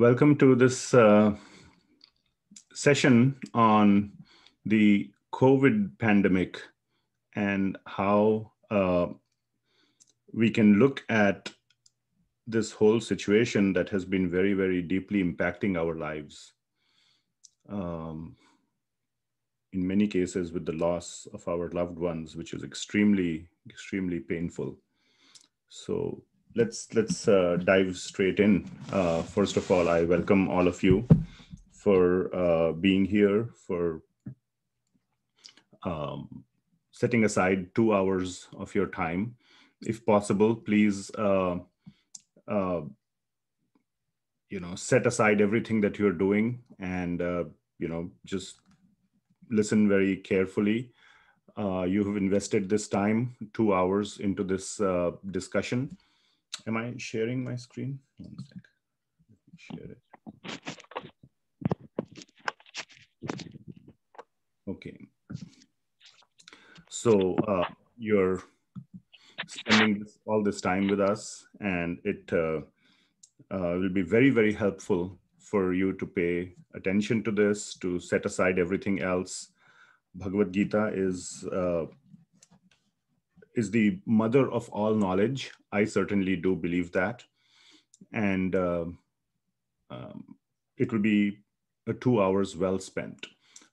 Welcome to this uh, session on the COVID pandemic and how uh, we can look at this whole situation that has been very, very deeply impacting our lives. Um, in many cases, with the loss of our loved ones, which is extremely, extremely painful. So, let's let's uh, dive straight in. Uh, first of all, I welcome all of you for uh, being here for um, setting aside two hours of your time, if possible. Please, uh, uh, you know, set aside everything that you're doing and uh, you know just listen very carefully. you have invested this time, two hours into this discussion Am I sharing my screen? One sec. share it. Okay. So uh, you're spending this, all this time with us, and it uh, uh, will be very, very helpful for you to pay attention to this, to set aside everything else. Bhagavad Gita is uh, is the mother of all knowledge. I certainly do believe that. And uh, um, it will be a two hours well spent.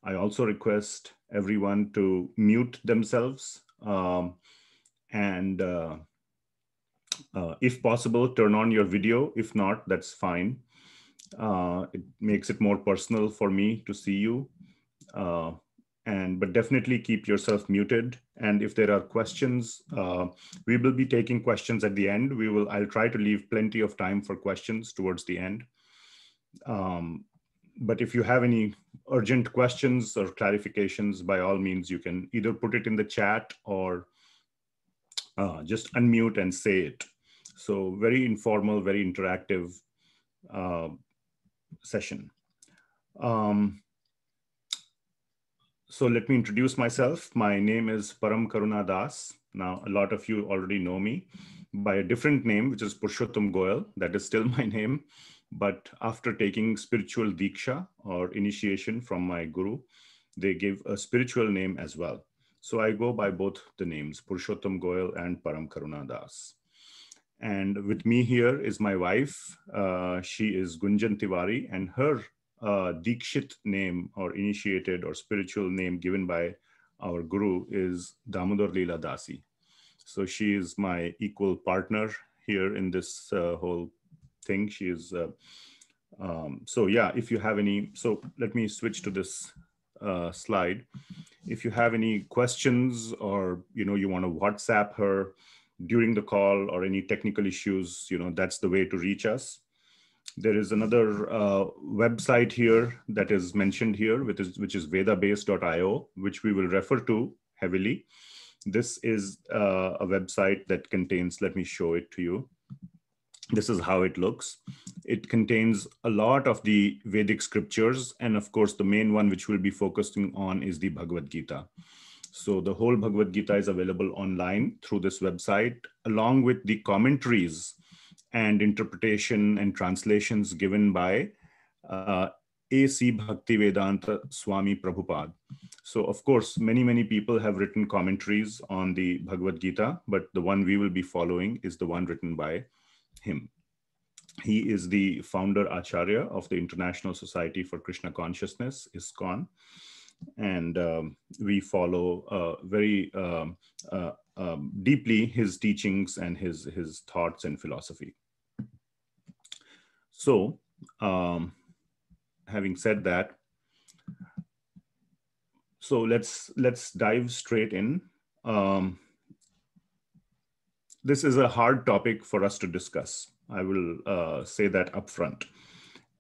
I also request everyone to mute themselves um, and uh, uh, if possible, turn on your video. If not, that's fine. Uh, it makes it more personal for me to see you. Uh, and but definitely keep yourself muted and if there are questions uh, we will be taking questions at the end we will i'll try to leave plenty of time for questions towards the end um, but if you have any urgent questions or clarifications by all means you can either put it in the chat or uh, just unmute and say it so very informal very interactive uh, session um, so let me introduce myself. My name is Param Karuna Das. Now, a lot of you already know me by a different name, which is Purushottam Goel. That is still my name. But after taking spiritual diksha or initiation from my guru, they give a spiritual name as well. So I go by both the names, Purushottam Goel and Param Karuna Das. And with me here is my wife. Uh, she is Gunjan Tiwari, and her uh, Dikshit name or initiated or spiritual name given by our guru is Damodar Leela Dasi. So she is my equal partner here in this uh, whole thing. She is, uh, um, so yeah, if you have any, so let me switch to this uh, slide. If you have any questions or, you know, you want to WhatsApp her during the call or any technical issues, you know, that's the way to reach us there is another uh, website here that is mentioned here, which is, which is vedabase.io, which we will refer to heavily. This is uh, a website that contains, let me show it to you. This is how it looks. It contains a lot of the Vedic scriptures. And of course, the main one which we'll be focusing on is the Bhagavad Gita. So the whole Bhagavad Gita is available online through this website, along with the commentaries and interpretation and translations given by uh, A.C. Bhaktivedanta Swami Prabhupada. So, of course, many, many people have written commentaries on the Bhagavad Gita, but the one we will be following is the one written by him. He is the founder Acharya of the International Society for Krishna Consciousness, ISKCON. And um, we follow a very um, uh, um, deeply his teachings and his, his thoughts and philosophy. So, um, having said that, so let's let's dive straight in. Um, this is a hard topic for us to discuss. I will uh, say that upfront,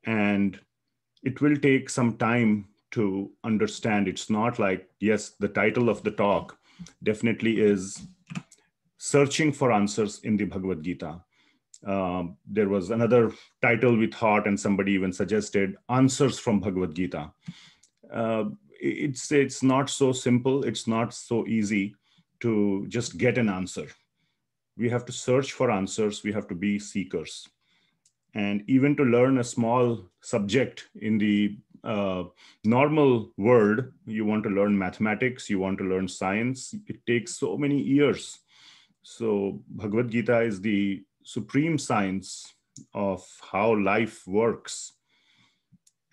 and it will take some time to understand. It's not like yes, the title of the talk definitely is searching for answers in the Bhagavad Gita. Um, there was another title we thought, and somebody even suggested answers from Bhagavad Gita. Uh, it's it's not so simple. It's not so easy to just get an answer. We have to search for answers. We have to be seekers. And even to learn a small subject in the uh, normal world, you want to learn mathematics, you want to learn science, it takes so many years. So, Bhagavad Gita is the supreme science of how life works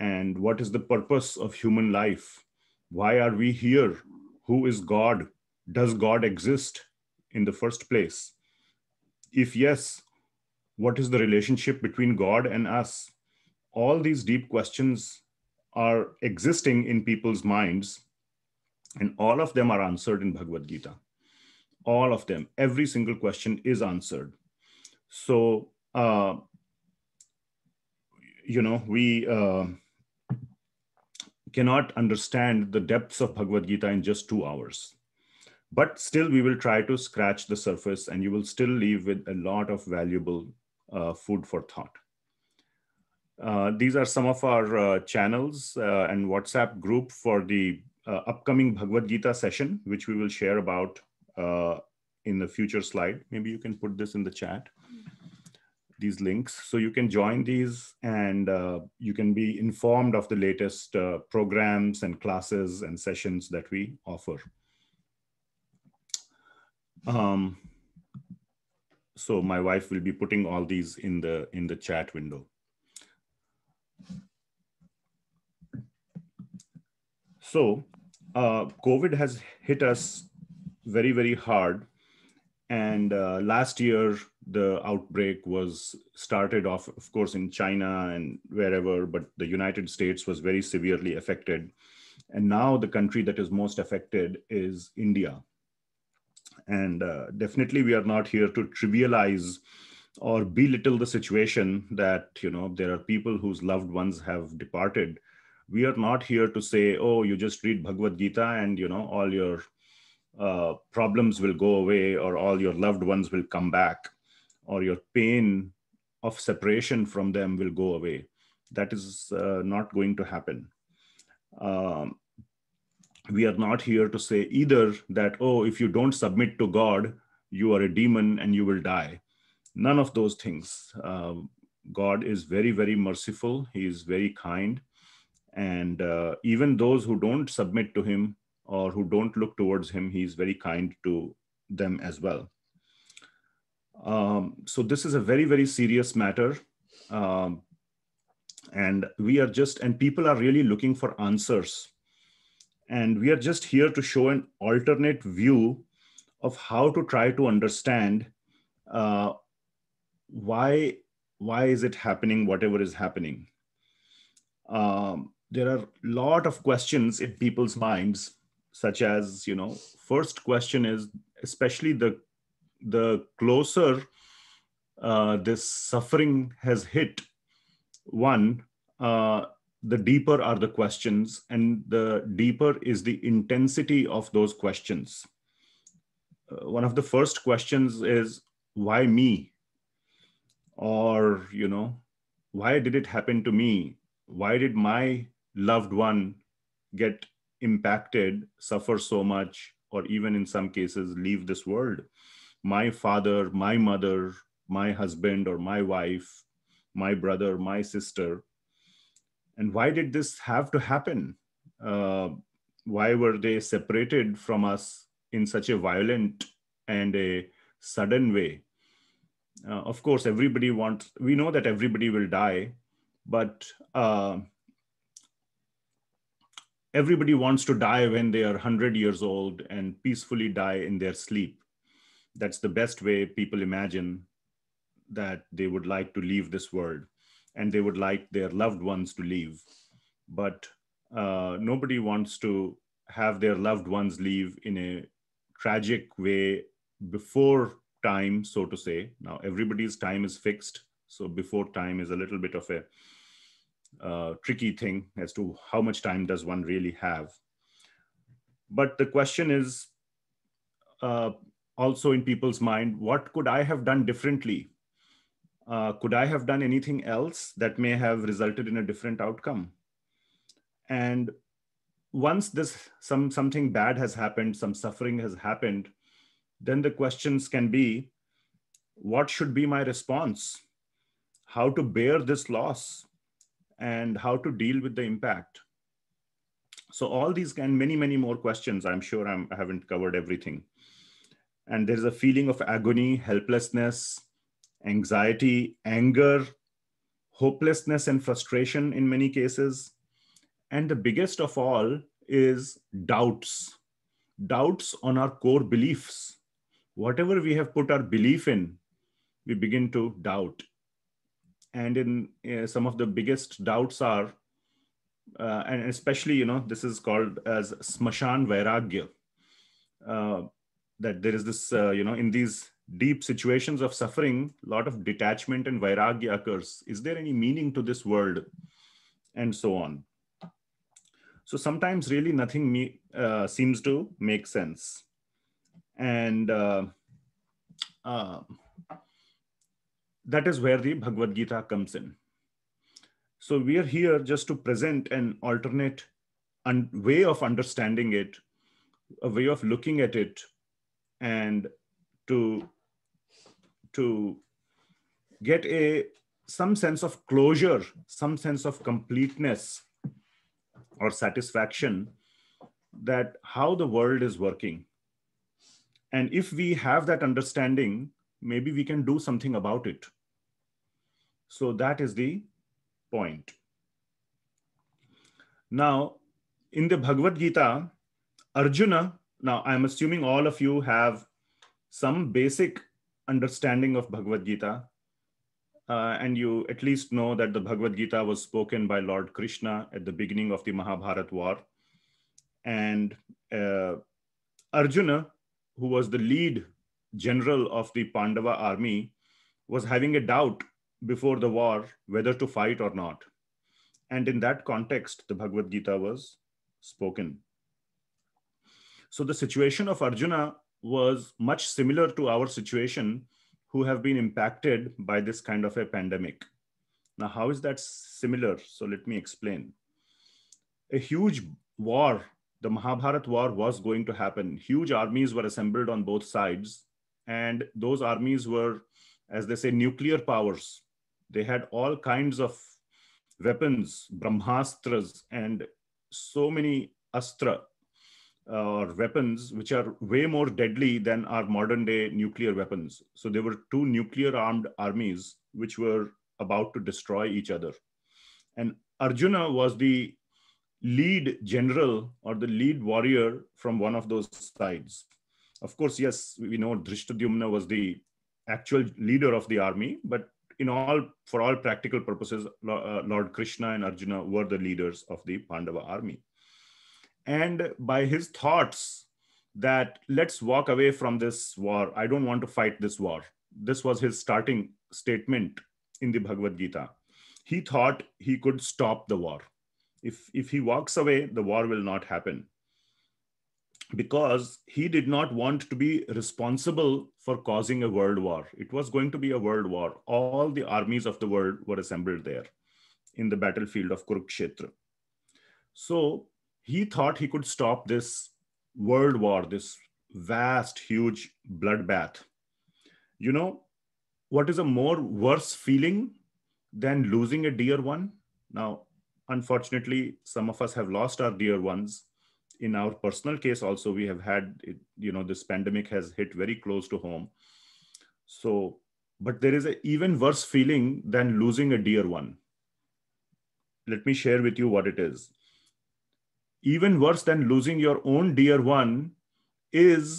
and what is the purpose of human life. Why are we here? Who is God? Does God exist in the first place? If yes, what is the relationship between God and us? All these deep questions are existing in people's minds, and all of them are answered in Bhagavad Gita. All of them, every single question is answered. So, uh, you know, we uh, cannot understand the depths of Bhagavad Gita in just two hours. But still, we will try to scratch the surface, and you will still leave with a lot of valuable uh, food for thought. Uh, these are some of our uh, channels uh, and WhatsApp group for the uh, upcoming Bhagavad Gita session, which we will share about uh, in the future slide. Maybe you can put this in the chat, these links. So you can join these and you can be informed of the latest programs and classes and sessions that we offer. Um, so my wife will be putting all these in the in the chat window. So, uh, COVID has hit us very, very hard. And uh, last year, the outbreak was started off, of course, in China and wherever, but the United States was very severely affected. And now the country that is most affected is India. And uh, definitely, we are not here to trivialize or belittle the situation that you know there are people whose loved ones have departed we are not here to say oh you just read bhagavad gita and you know all your uh, problems will go away or all your loved ones will come back or your pain of separation from them will go away that is uh, not going to happen um, we are not here to say either that oh if you don't submit to god you are a demon and you will die none of those things uh, god is very very merciful he is very kind and uh, even those who don't submit to him or who don't look towards him, he's very kind to them as well. Um, so this is a very, very serious matter. Um, and we are just, and people are really looking for answers. And we are just here to show an alternate view of how to try to understand uh, why why is it happening whatever is happening um, there are a lot of questions in people's minds, such as, you know, first question is, especially the, the closer uh, this suffering has hit one, uh, the deeper are the questions and the deeper is the intensity of those questions. Uh, one of the first questions is, why me? Or, you know, why did it happen to me? Why did my loved one get impacted, suffer so much, or even in some cases leave this world. My father, my mother, my husband, or my wife, my brother, my sister. And why did this have to happen? Uh, why were they separated from us in such a violent and a sudden way? Uh, of course, everybody wants, we know that everybody will die, but uh, everybody wants to die when they are 100 years old and peacefully die in their sleep. That's the best way people imagine that they would like to leave this world and they would like their loved ones to leave. But uh, nobody wants to have their loved ones leave in a tragic way before time, so to say. Now, everybody's time is fixed. So, before time is a little bit of a uh, tricky thing as to how much time does one really have. But the question is uh, also in people's mind, what could I have done differently? Uh, could I have done anything else that may have resulted in a different outcome? And once this some something bad has happened, some suffering has happened, then the questions can be, what should be my response? How to bear this loss? and how to deal with the impact. So all these and many, many more questions, I'm sure I'm, I am sure i have not covered everything. And there's a feeling of agony, helplessness, anxiety, anger, hopelessness and frustration in many cases. And the biggest of all is doubts, doubts on our core beliefs. Whatever we have put our belief in, we begin to doubt and in uh, some of the biggest doubts are uh, and especially you know this is called as smashan vairagya uh, that there is this uh, you know in these deep situations of suffering a lot of detachment and vairagya occurs is there any meaning to this world and so on so sometimes really nothing me, uh, seems to make sense and uh, that is where the Bhagavad Gita comes in. So we are here just to present an alternate un- way of understanding it, a way of looking at it, and to to get a some sense of closure, some sense of completeness or satisfaction that how the world is working. And if we have that understanding, maybe we can do something about it. So that is the point. Now, in the Bhagavad Gita, Arjuna, now I'm assuming all of you have some basic understanding of Bhagavad Gita, uh, and you at least know that the Bhagavad Gita was spoken by Lord Krishna at the beginning of the Mahabharat war. And uh, Arjuna, who was the lead general of the Pandava army, was having a doubt before the war whether to fight or not. And in that context, the Bhagavad Gita was spoken. So the situation of Arjuna was much similar to our situation who have been impacted by this kind of a pandemic. Now, how is that similar? So let me explain. A huge war, the Mahabharat war was going to happen. Huge armies were assembled on both sides, and those armies were, as they say, nuclear powers. They had all kinds of weapons, brahmastras, and so many astra or uh, weapons, which are way more deadly than our modern day nuclear weapons. So there were two nuclear armed armies which were about to destroy each other. And Arjuna was the lead general or the lead warrior from one of those sides. Of course, yes, we know Drishtadyumna was the actual leader of the army, but in all for all practical purposes uh, lord krishna and arjuna were the leaders of the pandava army and by his thoughts that let's walk away from this war i don't want to fight this war this was his starting statement in the bhagavad gita he thought he could stop the war if if he walks away the war will not happen because he did not want to be responsible for causing a world war. It was going to be a world war. All the armies of the world were assembled there in the battlefield of Kurukshetra. So he thought he could stop this world war, this vast, huge bloodbath. You know, what is a more worse feeling than losing a dear one? Now, unfortunately, some of us have lost our dear ones in our personal case also we have had you know this pandemic has hit very close to home so but there is an even worse feeling than losing a dear one let me share with you what it is even worse than losing your own dear one is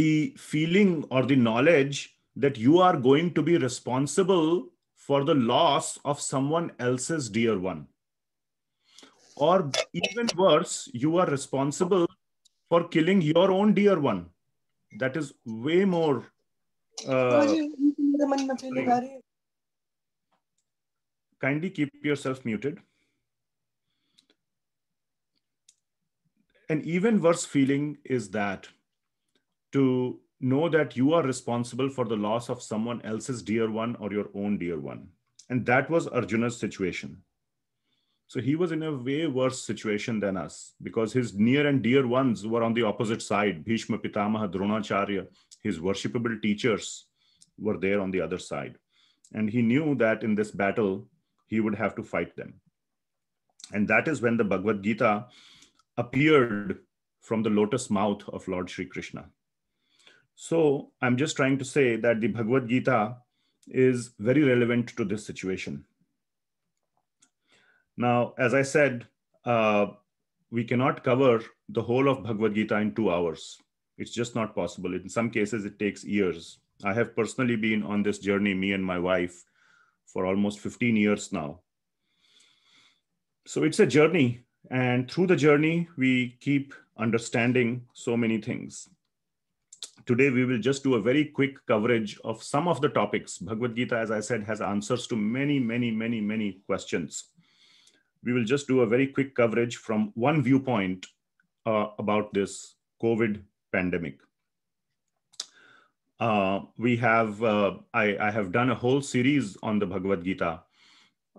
the feeling or the knowledge that you are going to be responsible for the loss of someone else's dear one or even worse, you are responsible for killing your own dear one. That is way more. Uh, kindly keep yourself muted. An even worse feeling is that to know that you are responsible for the loss of someone else's dear one or your own dear one. And that was Arjuna's situation. So he was in a way worse situation than us because his near and dear ones were on the opposite side. Bhishma, Pitamaha, Dronacharya, his worshipable teachers were there on the other side. And he knew that in this battle, he would have to fight them. And that is when the Bhagavad Gita appeared from the lotus mouth of Lord Sri Krishna. So I'm just trying to say that the Bhagavad Gita is very relevant to this situation now, as I said, uh, we cannot cover the whole of Bhagavad Gita in two hours. It's just not possible. In some cases, it takes years. I have personally been on this journey, me and my wife, for almost 15 years now. So it's a journey. And through the journey, we keep understanding so many things. Today, we will just do a very quick coverage of some of the topics. Bhagavad Gita, as I said, has answers to many, many, many, many questions we will just do a very quick coverage from one viewpoint uh, about this COVID pandemic. Uh, we have, uh, I, I, have done a whole series on the Bhagavad Gita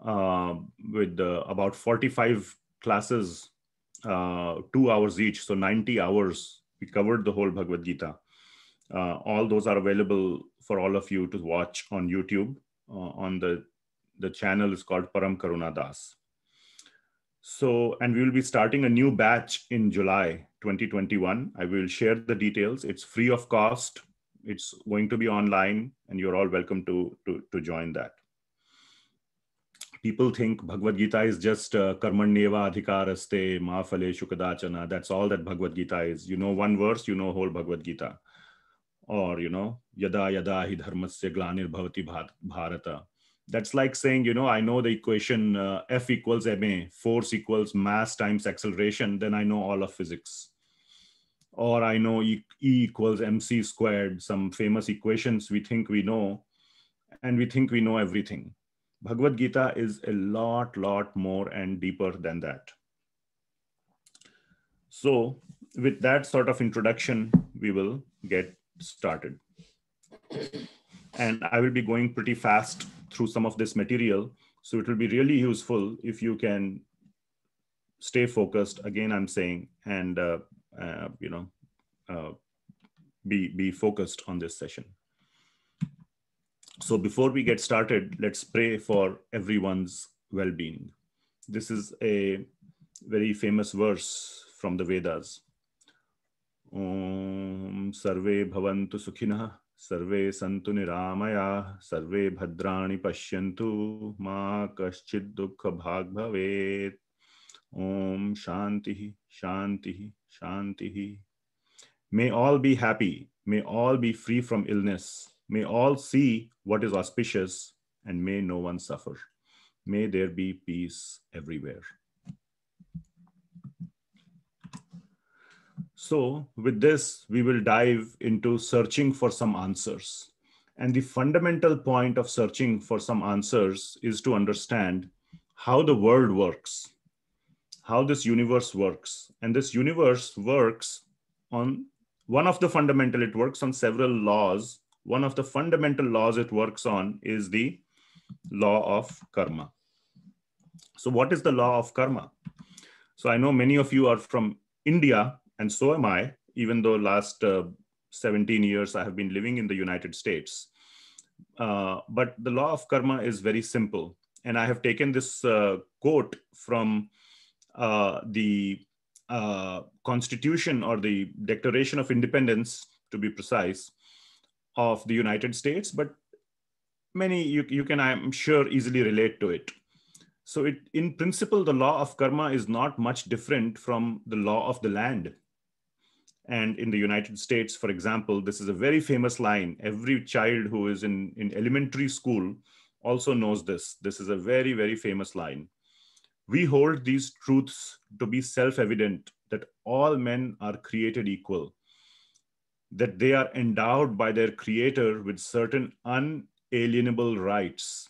uh, with uh, about 45 classes, uh, two hours each, so 90 hours. We covered the whole Bhagavad Gita. all those are available for all of you to watch on YouTube. on the, the channel is called Param Karuna Das. So, and we will be starting a new batch in July 2021. I will share the details. It's free of cost. It's going to be online, and you're all welcome to, to, to join that. People think Bhagavad Gita is just uh, neva Adhikaraste Mahafale Shukadachana. That's all that Bhagavad Gita is. You know one verse, you know whole Bhagavad Gita. Or, you know, Yada Yada Hi Dharmasya Glanir Bhavati Bharata that's like saying you know i know the equation uh, f equals ma force equals mass times acceleration then i know all of physics or i know e, e equals mc squared some famous equations we think we know and we think we know everything bhagavad gita is a lot lot more and deeper than that so with that sort of introduction we will get started and i will be going pretty fast through some of this material. So it will be really useful if you can stay focused. Again, I'm saying, and uh, uh, you know, uh, be be focused on this session. So before we get started, let's pray for everyone's well-being. This is a very famous verse from the Vedas. Om Sarve Bhavantu Sukhinah सर्वे सन्तु निरामयाः सर्वे भद्राणि पश्यन्तु मा कश्चित् दुःखभाग् भवेत् ॐ शान्तिः शान्तिः शान्तिः May all be happy, may all be free from illness, may all see what is auspicious, and may no one suffer. May there be peace everywhere. So with this, we will dive into searching for some answers. And the fundamental point of searching for some answers is to understand how the world works, how this universe works. And this universe works on one of the fundamental, it works on several laws. One of the fundamental laws it works on is the law of karma. So what is the law of karma? So I know many of you are from India and so am I, even though last uh, 17 years I have been living in the United States. Uh, but the law of karma is very simple. And I have taken this uh, quote from uh, the uh, Constitution or the Declaration of Independence, to be precise, of the United States, but many you, you can, I'm sure, easily relate to it. So, it, in principle, the law of karma is not much different from the law of the land and in the United States, for example, this is a very famous line. Every child who is in, in elementary school also knows this. This is a very, very famous line. We hold these truths to be self evident that all men are created equal, that they are endowed by their creator with certain unalienable rights,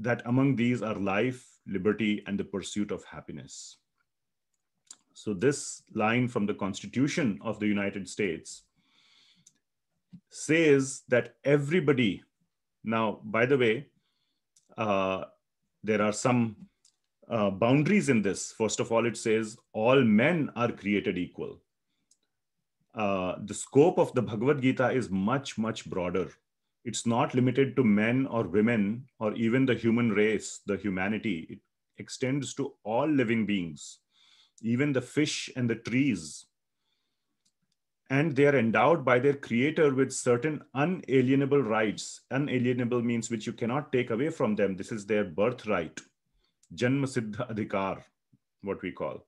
that among these are life, liberty, and the pursuit of happiness. So this line from the Constitution of the United States says that everybody, now, by the way, uh, there are some uh, boundaries in this. First of all, it says all men are created equal. Uh, the scope of the Bhagavad Gita is much, much broader. It's not limited to men or women or even the human race, the humanity. It extends to all living beings even the fish and the trees. And they are endowed by their creator with certain unalienable rights. Unalienable means which you cannot take away from them. This is their birthright. Janma Siddha Adhikar, what we call.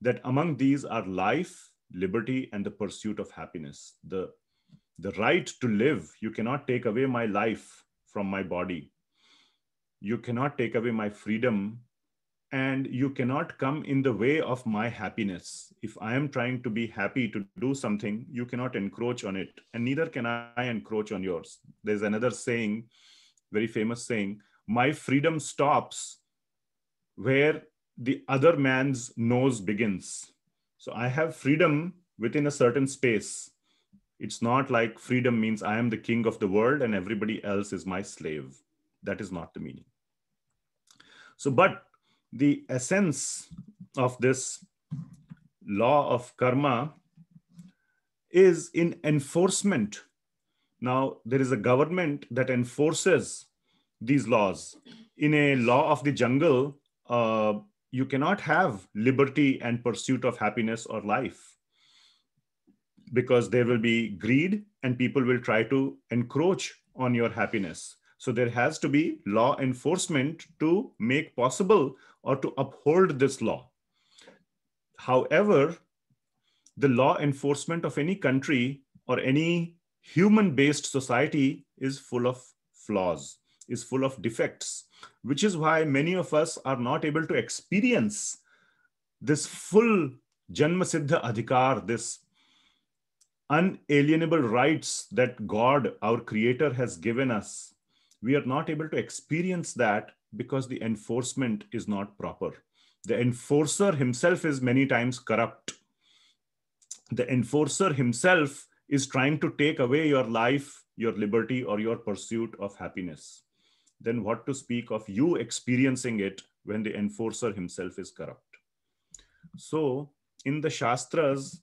That among these are life, liberty, and the pursuit of happiness. The, the right to live. You cannot take away my life from my body. You cannot take away my freedom and you cannot come in the way of my happiness. If I am trying to be happy to do something, you cannot encroach on it, and neither can I encroach on yours. There's another saying, very famous saying, my freedom stops where the other man's nose begins. So I have freedom within a certain space. It's not like freedom means I am the king of the world and everybody else is my slave. That is not the meaning. So, but the essence of this law of karma is in enforcement. Now, there is a government that enforces these laws. In a law of the jungle, uh, you cannot have liberty and pursuit of happiness or life because there will be greed and people will try to encroach on your happiness. So there has to be law enforcement to make possible or to uphold this law. However, the law enforcement of any country or any human based society is full of flaws, is full of defects, which is why many of us are not able to experience this full Siddha Adhikar, this unalienable rights that God, our Creator, has given us we are not able to experience that because the enforcement is not proper. The enforcer himself is many times corrupt. The enforcer himself is trying to take away your life, your liberty, or your pursuit of happiness. Then, what to speak of you experiencing it when the enforcer himself is corrupt? So, in the Shastras,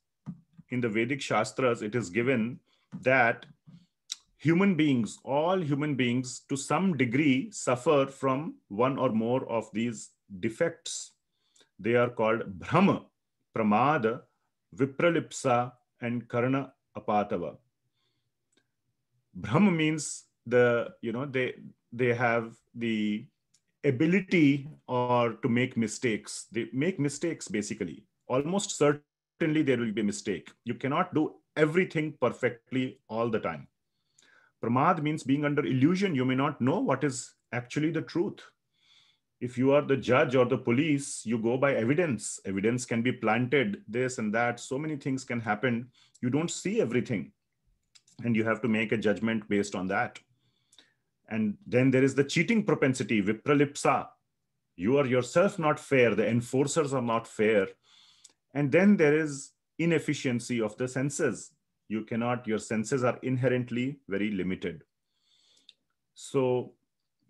in the Vedic Shastras, it is given that human beings, all human beings to some degree suffer from one or more of these defects. They are called Brahma, Pramada, Vipralipsa, and Karna Apatava. Brahma means the, you know, they they have the ability or to make mistakes. They make mistakes basically. Almost certainly there will be a mistake. You cannot do everything perfectly all the time Pramad means being under illusion. You may not know what is actually the truth. If you are the judge or the police, you go by evidence. Evidence can be planted, this and that. So many things can happen. You don't see everything. And you have to make a judgment based on that. And then there is the cheating propensity, vipralipsa. You are yourself not fair. The enforcers are not fair. And then there is inefficiency of the senses you cannot your senses are inherently very limited so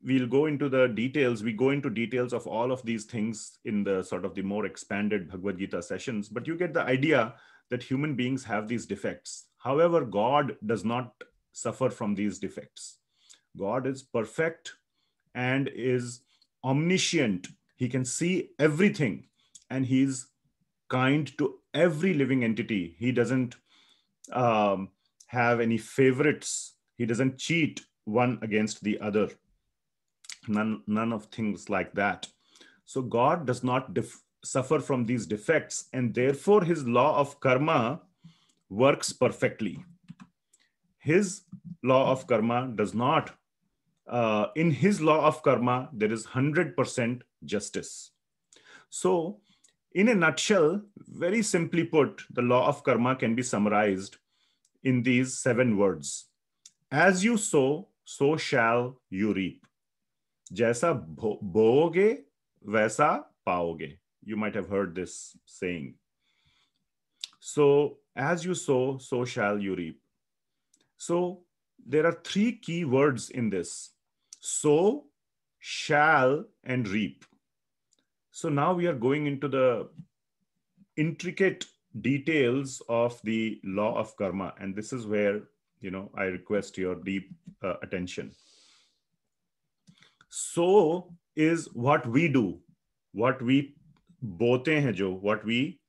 we'll go into the details we go into details of all of these things in the sort of the more expanded bhagavad gita sessions but you get the idea that human beings have these defects however god does not suffer from these defects god is perfect and is omniscient he can see everything and he's kind to every living entity he doesn't um, have any favorites. He doesn't cheat one against the other. None, none of things like that. So God does not suffer from these defects, and therefore his law of karma works perfectly. His law of karma does not. Uh, in his law of karma, there is 100% justice. So in a nutshell, very simply put, the law of karma can be summarized in these seven words As you sow, so shall you reap. Jaisa boge, vaisa paoge. You might have heard this saying. So, as you sow, so shall you reap. So, there are three key words in this sow, shall, and reap. So now we are going into the intricate details of the law of karma. And this is where, you know, I request your deep uh, attention. So is what we do, what we bote hai jo, what we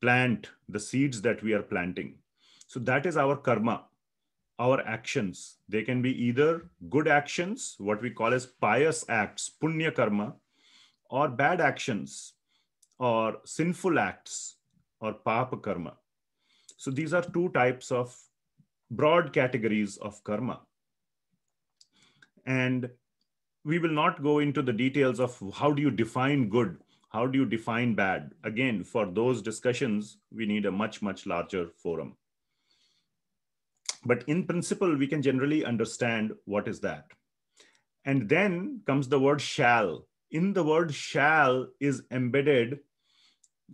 plant, the seeds that we are planting. So that is our karma, our actions. They can be either good actions, what we call as pious acts, punya karma, or bad actions or sinful acts or karma. So these are two types of broad categories of karma. And we will not go into the details of how do you define good, how do you define bad. Again, for those discussions, we need a much, much larger forum. But in principle, we can generally understand what is that. And then comes the word shall in the word shall is embedded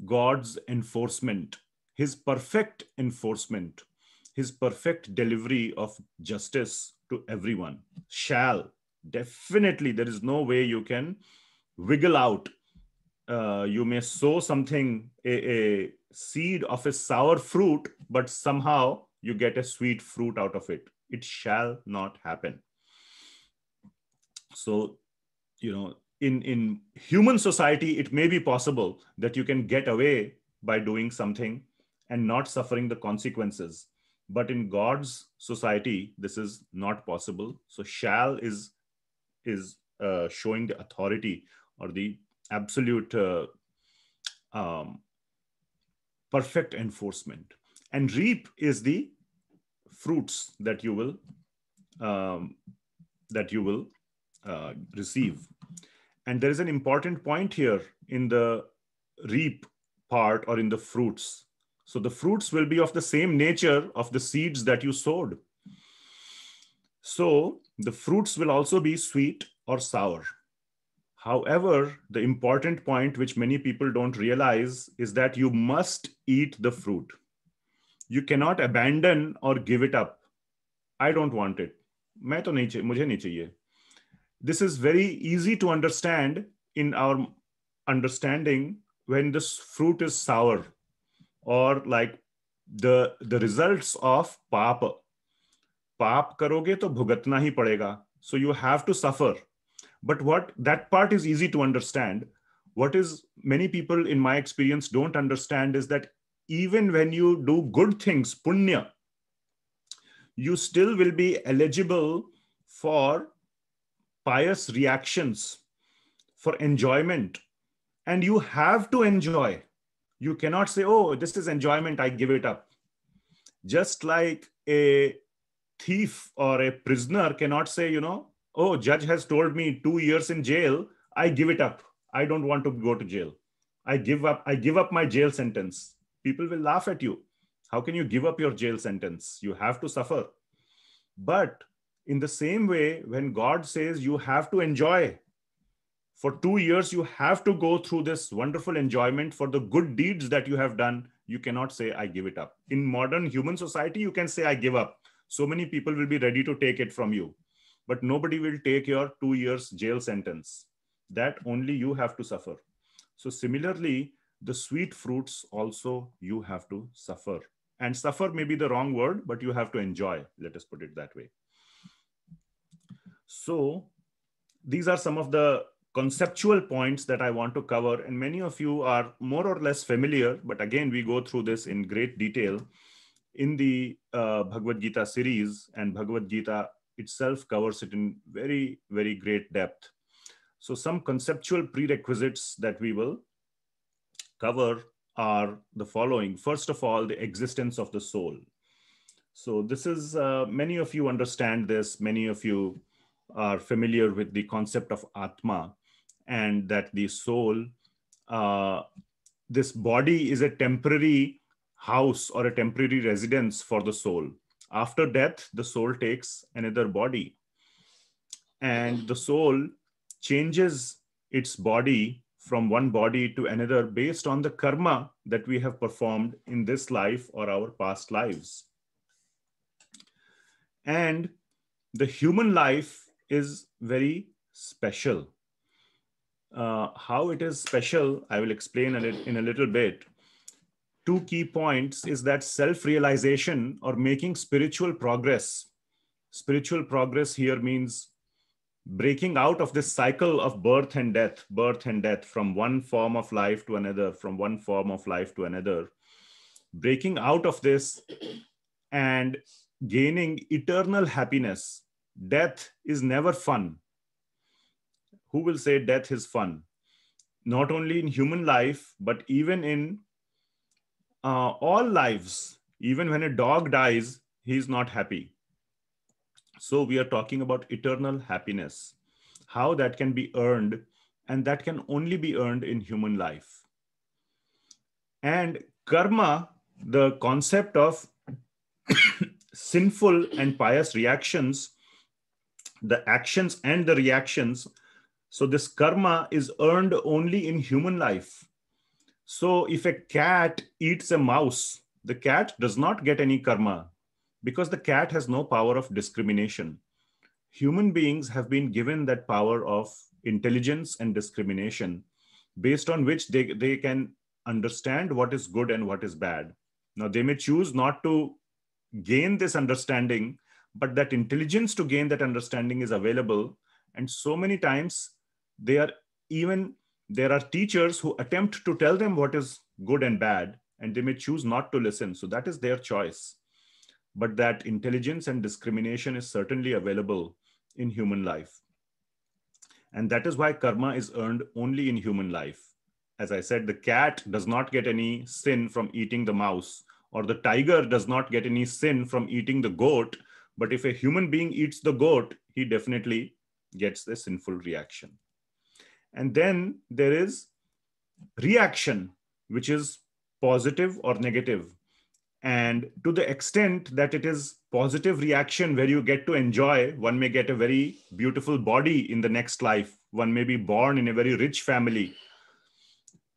God's enforcement, his perfect enforcement, his perfect delivery of justice to everyone. Shall, definitely, there is no way you can wiggle out. Uh, you may sow something, a, a seed of a sour fruit, but somehow you get a sweet fruit out of it. It shall not happen. So, you know, in in human society it may be possible that you can get away by doing something and not suffering the consequences but in god's society this is not possible so shall is is uh, showing the authority or the absolute uh, um, perfect enforcement and reap is the fruits that you will um, that you will uh, receive and there is an important point here in the reap part or in the fruits. So the fruits will be of the same nature of the seeds that you sowed. So the fruits will also be sweet or sour. However, the important point which many people don't realize is that you must eat the fruit. You cannot abandon or give it up. I don't want it. मैं तो नहीं मुझे नहीं चाहिए this is very easy to understand in our understanding when this fruit is sour or like the the results of paap paap karoge to bhugatna hi padega so you have to suffer but what that part is easy to understand what is many people in my experience don't understand is that even when you do good things punya you still will be eligible for pious reactions for enjoyment. And you have to enjoy. You cannot say, oh, this is enjoyment, I give it up. Just like a thief or a prisoner cannot say, you know, oh, judge has told me two years in jail, I give it up. I don't want to go to jail. I give up, I give up my jail sentence. People will laugh at you. How can you give up your jail sentence? You have to suffer. But in the same way, when God says you have to enjoy, for two years, you have to go through this wonderful enjoyment for the good deeds that you have done. You cannot say, I give it up. In modern human society, you can say, I give up. So many people will be ready to take it from you, but nobody will take your two years jail sentence. That only you have to suffer. So, similarly, the sweet fruits also you have to suffer. And suffer may be the wrong word, but you have to enjoy. Let us put it that way. So these are some of the conceptual points that I want to cover. And many of you are more or less familiar, but again, we go through this in great detail in the uh, Bhagavad Gita series and Bhagavad Gita itself covers it in very, very great depth. So some conceptual prerequisites that we will cover are the following. First of all, the existence of the soul. So this is, uh, many of you understand this, many of you are familiar with the concept of Atma and that the soul, uh, this body is a temporary house or a temporary residence for the soul. After death, the soul takes another body. And the soul changes its body from one body to another based on the karma that we have performed in this life or our past lives. And the human life is very special. Uh, how it is special, I will explain a in a little bit. Two key points is that self-realization or making spiritual progress. Spiritual progress here means breaking out of this cycle of birth and death, birth and death from one form of life to another, from one form of life to another. Breaking out of this and gaining eternal happiness death is never fun. Who will say death is fun? Not only in human life, but even in uh, all lives. Even when a dog dies, he is not happy. So we are talking about eternal happiness, how that can be earned, and that can only be earned in human life. And karma, the concept of sinful and pious reactions the actions and the reactions. So this karma is earned only in human life. So if a cat eats a mouse, the cat does not get any karma because the cat has no power of discrimination. Human beings have been given that power of intelligence and discrimination based on which they, they can understand what is good and what is bad. Now, they may choose not to gain this understanding but that intelligence to gain that understanding is available and so many times they are even there are teachers who attempt to tell them what is good and bad and they may choose not to listen so that is their choice but that intelligence and discrimination is certainly available in human life and that is why karma is earned only in human life as i said the cat does not get any sin from eating the mouse or the tiger does not get any sin from eating the goat but if a human being eats the goat, he definitely gets the sinful reaction. And then there is reaction, which is positive or negative. And to the extent that it is positive reaction where you get to enjoy, one may get a very beautiful body in the next life. One may be born in a very rich family.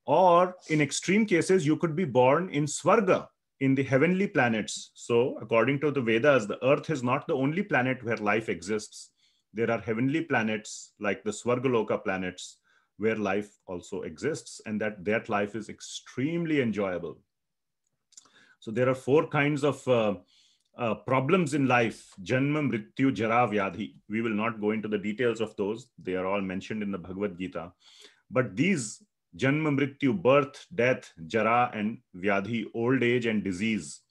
Or in extreme cases, you could be born in Swarga, in the heavenly planets. So, according to the Vedas, the earth is not the only planet where life exists. There are heavenly planets like the Swargaloka planets where life also exists, and that, that life is extremely enjoyable. So, there are four kinds of uh, uh, problems in life Janma, Mrityu, Jara, Vyadhi. We will not go into the details of those, they are all mentioned in the Bhagavad Gita. But these Janma, Mrityu, birth, death, Jara, and Vyadhi, old age and disease.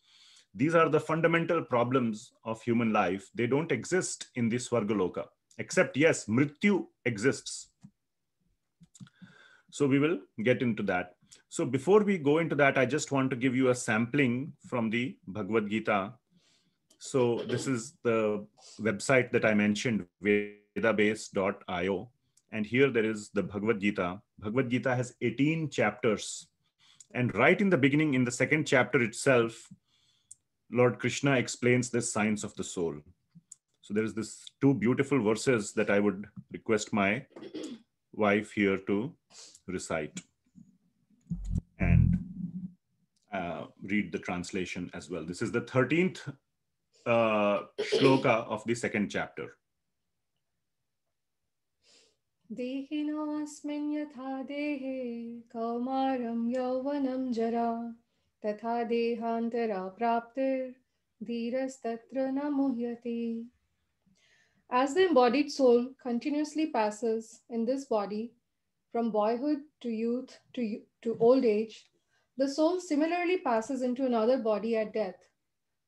These are the fundamental problems of human life. They don't exist in the Swargaloka, except, yes, Mrityu exists. So we will get into that. So before we go into that, I just want to give you a sampling from the Bhagavad Gita. So this is the website that I mentioned, vedabase.io. And here there is the Bhagavad Gita. Bhagavad Gita has 18 chapters. And right in the beginning, in the second chapter itself, Lord Krishna explains the science of the soul. So there is this two beautiful verses that I would request my wife here to recite and uh, read the translation as well. This is the 13th uh, shloka of the second chapter. देहिनोऽस्मिन् यथा देहे कौमारं यौवनं जरा तथा देहान्तरा प्राप्तिर्धीरस्तत्र न मुह्यति As the embodied soul continuously passes in this body from boyhood to youth to, to old age, the soul similarly passes into another body at death.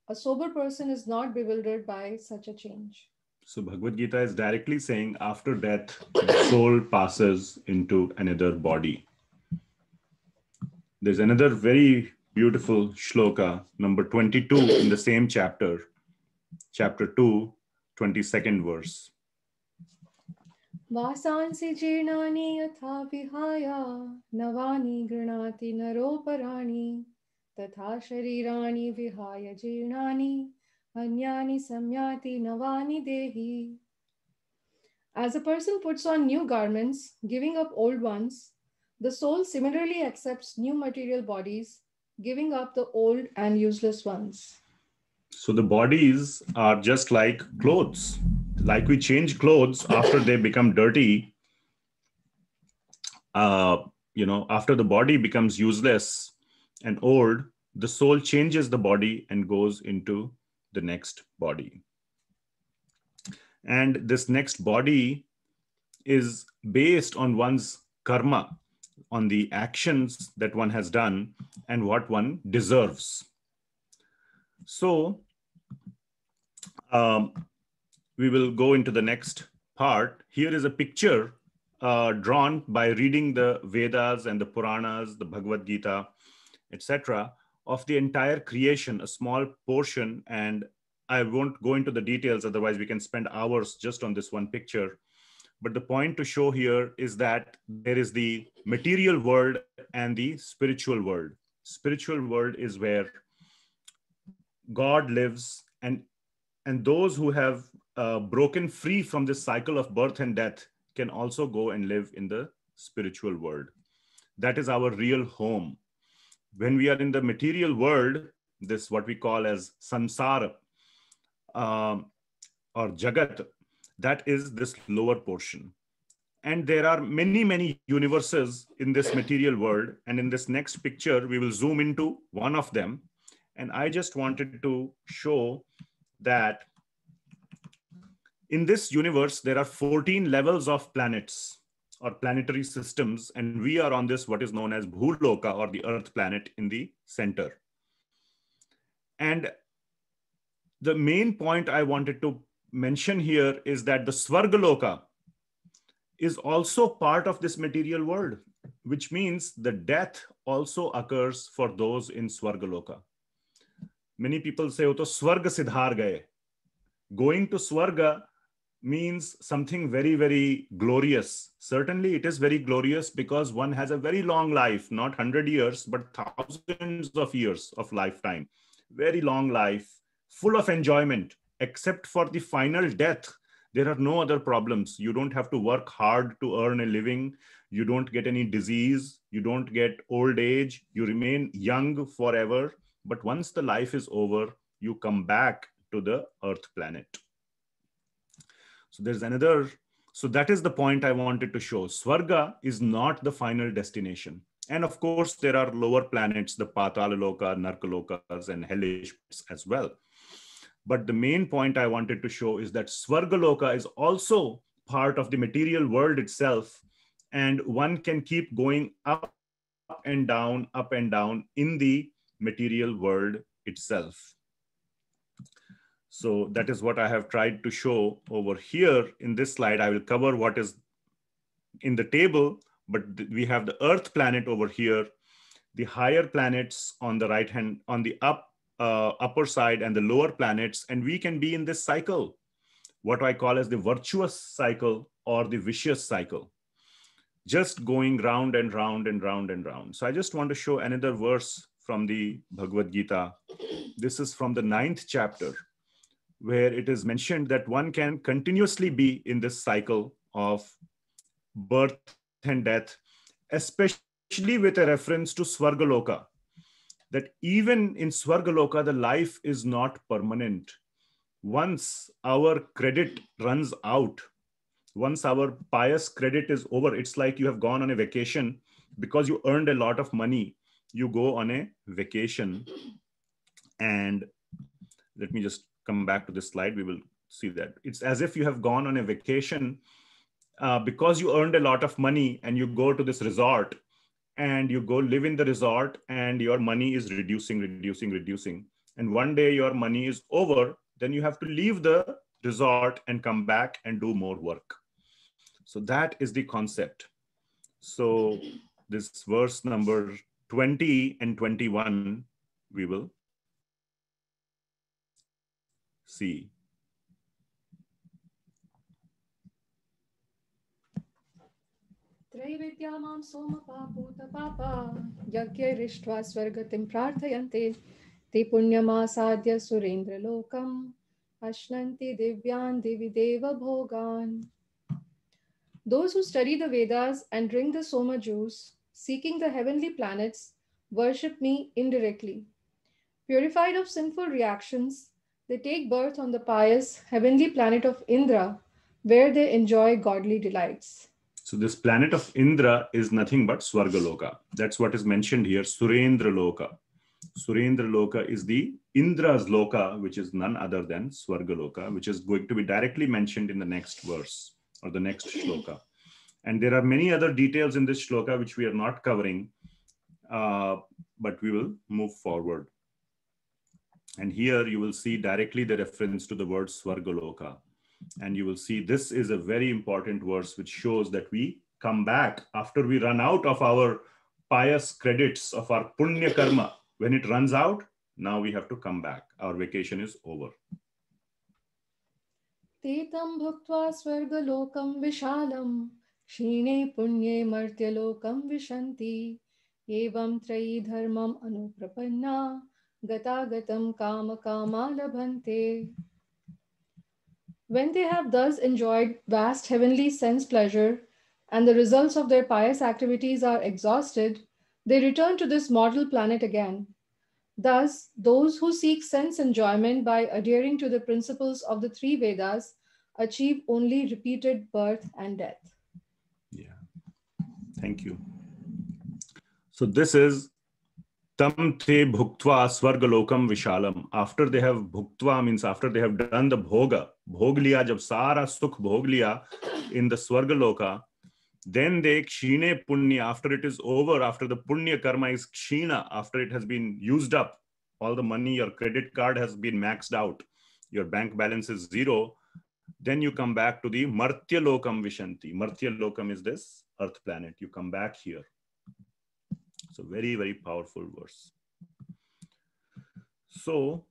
A sober person is not bewildered by such a change. So Bhagavad Gita is directly saying after death, the soul passes into another body. There's another very beautiful shloka, number 22 in the same chapter, chapter 2, 22nd verse. वासांसि जीर्णानि यथा विहाय नवानि गृह्णाति नरोपराणि तथा शरीराणि विहाय जीर्णानि Anyani samyati navani dehi. As a person puts on new garments, giving up old ones, the soul similarly accepts new material bodies, giving up the old and useless ones. So the bodies are just like clothes. Like we change clothes after they become dirty. Uh, you know, after the body becomes useless and old, the soul changes the body and goes into the next body. And this next body is based on one's karma, on the actions that one has done and what one deserves. So um, we will go into the next part. Here is a picture uh, drawn by reading the Vedas and the Puranas, the Bhagavad Gita, etc of the entire creation, a small portion. And I won't go into the details, otherwise, we can spend hours just on this one picture. But the point to show here is that there is the material world and the spiritual world. Spiritual world is where God lives, and, and those who have uh, broken free from this cycle of birth and death can also go and live in the spiritual world. That is our real home when we are in the material world, this what we call as samsara um, or jagat, that is this lower portion. And there are many, many universes in this material world. And in this next picture, we will zoom into one of them. And I just wanted to show that in this universe, there are 14 levels of planets or planetary systems, and we are on this what is known as Bhuloka or the Earth planet in the center. And the main point I wanted to mention here is that the Svargaloka is also part of this material world, which means the death also occurs for those in Svargaloka. Many people say, oh, to Swarga Siddhar gaye. Going to Swarga means something very, very glorious. Certainly, it is very glorious because one has a very long life, not 100 years, but thousands of years of lifetime. Very long life, full of enjoyment, except for the final death. There are no other problems. You don't have to work hard to earn a living. You don't get any disease. You don't get old age. You remain young forever. But once the life is over, you come back to the earth planet so there's another. So that is the point I wanted to show. Swarga is not the final destination. And of course, there are lower planets, the Patalaloka, Narkalokas, and Hellish as well. But the main point I wanted to show is that Swargaloka is also part of the material world itself. And one can keep going up, up and down, up and down in the material world itself. So that is what I have tried to show over here in this slide. I will cover what is in the table, but we have the Earth planet over here, the higher planets on the right hand, on the up uh, upper side and the lower planets, and we can be in this cycle, what I call as the virtuous cycle or the vicious cycle, just going round and round and round and round. So I just want to show another verse from the Bhagavad Gita. This is from the ninth chapter where it is mentioned that one can continuously be in this cycle of birth and death, especially with a reference to Swargaloka, that even in Swargaloka, the life is not permanent. Once our credit runs out, once our pious credit is over, it's like you have gone on a vacation because you earned a lot of money. You go on a vacation. And let me just come back to this slide, we will see that. It's as if you have gone on a vacation uh, because you earned a lot of money and you go to this resort and you go live in the resort and your money is reducing, reducing, reducing. And one day your money is over, then you have to leave the resort and come back and do more work. So that is the concept. So this verse number 20 and 21, we will C. Those who study the Vedas and drink the Soma juice, seeking the heavenly planets, worship me indirectly. Purified of sinful reactions, they take birth on the pious heavenly planet of Indra, where they enjoy godly delights. So this planet of Indra is nothing but Swargaloka. That's what is mentioned here, Surendra Loka. Surendra Loka is the Indra's Loka, which is none other than Swargaloka, which is going to be directly mentioned in the next verse or the next shloka. And there are many other details in this shloka which we are not covering, uh, but we will move forward. And here you will see directly the reference to the word Swargaloka. And you will see this is a very important verse which shows that we come back after we run out of our pious credits, of our punya karma. When it runs out, now we have to come back. Our vacation is over. तीतं भुक्त्वा swargalokam vishalam, क्षीणे punye martyalokam vishanti, evam त्रयी धर्मम् अनुप्रपन्ना gatagatam kama kama labhante. When they have thus enjoyed vast heavenly sense pleasure and the results of their pious activities are exhausted, they return to this mortal planet again. Thus, those who seek sense enjoyment by adhering to the principles of the three Vedas achieve only repeated birth and death. Yeah. Thank you. So, this is tam te bhuktva swargalokam vishalam after they have bhuktva means after they have done the bhoga bhog liya jab sara sukh bhog liya in the swargaloka then they kshine punya after it is over after the punya karma is kshina after it has been used up all the money your credit card has been maxed out your bank balance is zero then you come back to the martya lokam vishanti martya lokam is this earth planet you come back here So very, very powerful verse. So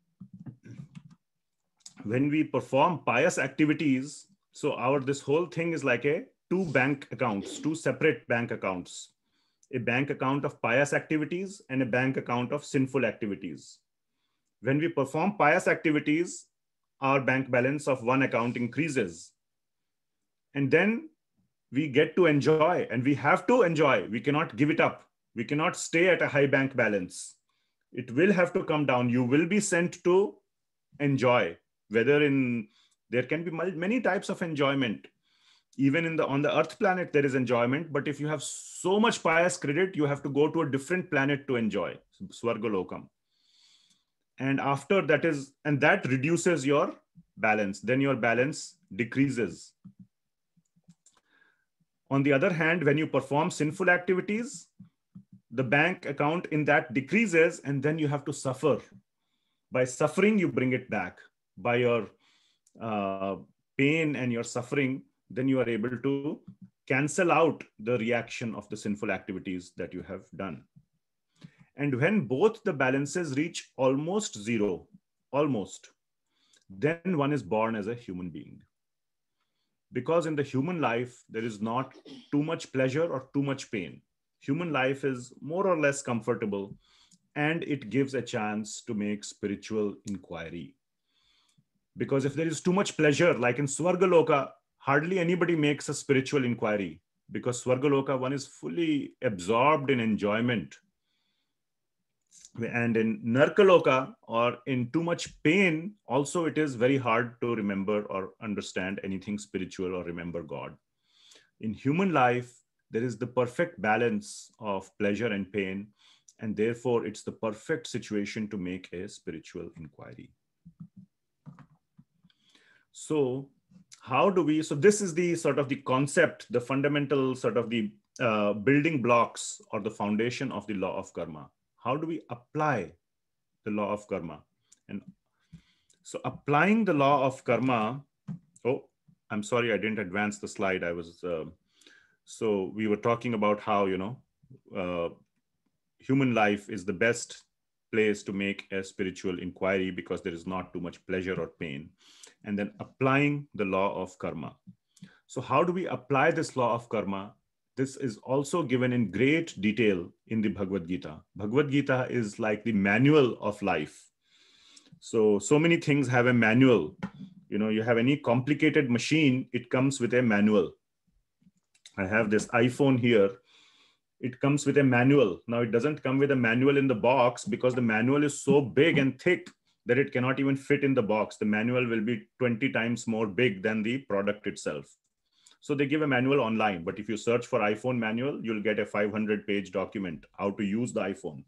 when we perform pious activities, so our this whole thing is like a two bank accounts, two separate bank accounts, a bank account of pious activities and a bank account of sinful activities. When we perform pious activities, our bank balance of one account increases. And then we get to enjoy and we have to enjoy. We cannot give it up. We cannot stay at a high bank balance. It will have to come down. You will be sent to enjoy, whether in there can be many types of enjoyment. Even in the on the Earth planet, there is enjoyment, but if you have so much pious credit, you have to go to a different planet to enjoy Swargalokam. And after that is, and that reduces your balance. Then your balance decreases. On the other hand, when you perform sinful activities, the bank account in that decreases and then you have to suffer by suffering you bring it back by your uh, pain and your suffering then you are able to cancel out the reaction of the sinful activities that you have done and when both the balances reach almost zero almost then one is born as a human being because in the human life there is not too much pleasure or too much pain human life is more or less comfortable and it gives a chance to make spiritual inquiry. Because if there is too much pleasure, like in Swargaloka, hardly anybody makes a spiritual inquiry because Swargaloka, one is fully absorbed in enjoyment. And in Narkaloka or in too much pain, also it is very hard to remember or understand anything spiritual or remember God. In human life, there is the perfect balance of pleasure and pain, and therefore it's the perfect situation to make a spiritual inquiry. So, how do we? So, this is the sort of the concept, the fundamental sort of the uh, building blocks or the foundation of the law of karma. How do we apply the law of karma? And so, applying the law of karma. Oh, I'm sorry, I didn't advance the slide. I was. Uh, so we were talking about how, you know, uh, human life is the best place to make a spiritual inquiry because there is not too much pleasure or pain. And then applying the law of karma. So, how do we apply this law of karma? This is also given in great detail in the Bhagavad Gita. Bhagavad Gita is like the manual of life. So, so many things have a manual. You know, you have any complicated machine, it comes with a manual I have this iPhone here. It comes with a manual. Now it doesn't come with a manual in the box because the manual is so big and thick that it cannot even fit in the box. The manual will be 20 times more big than the product itself. So they give a manual online, but if you search for iPhone manual, you'll get a 500 page document, how to use the iPhone.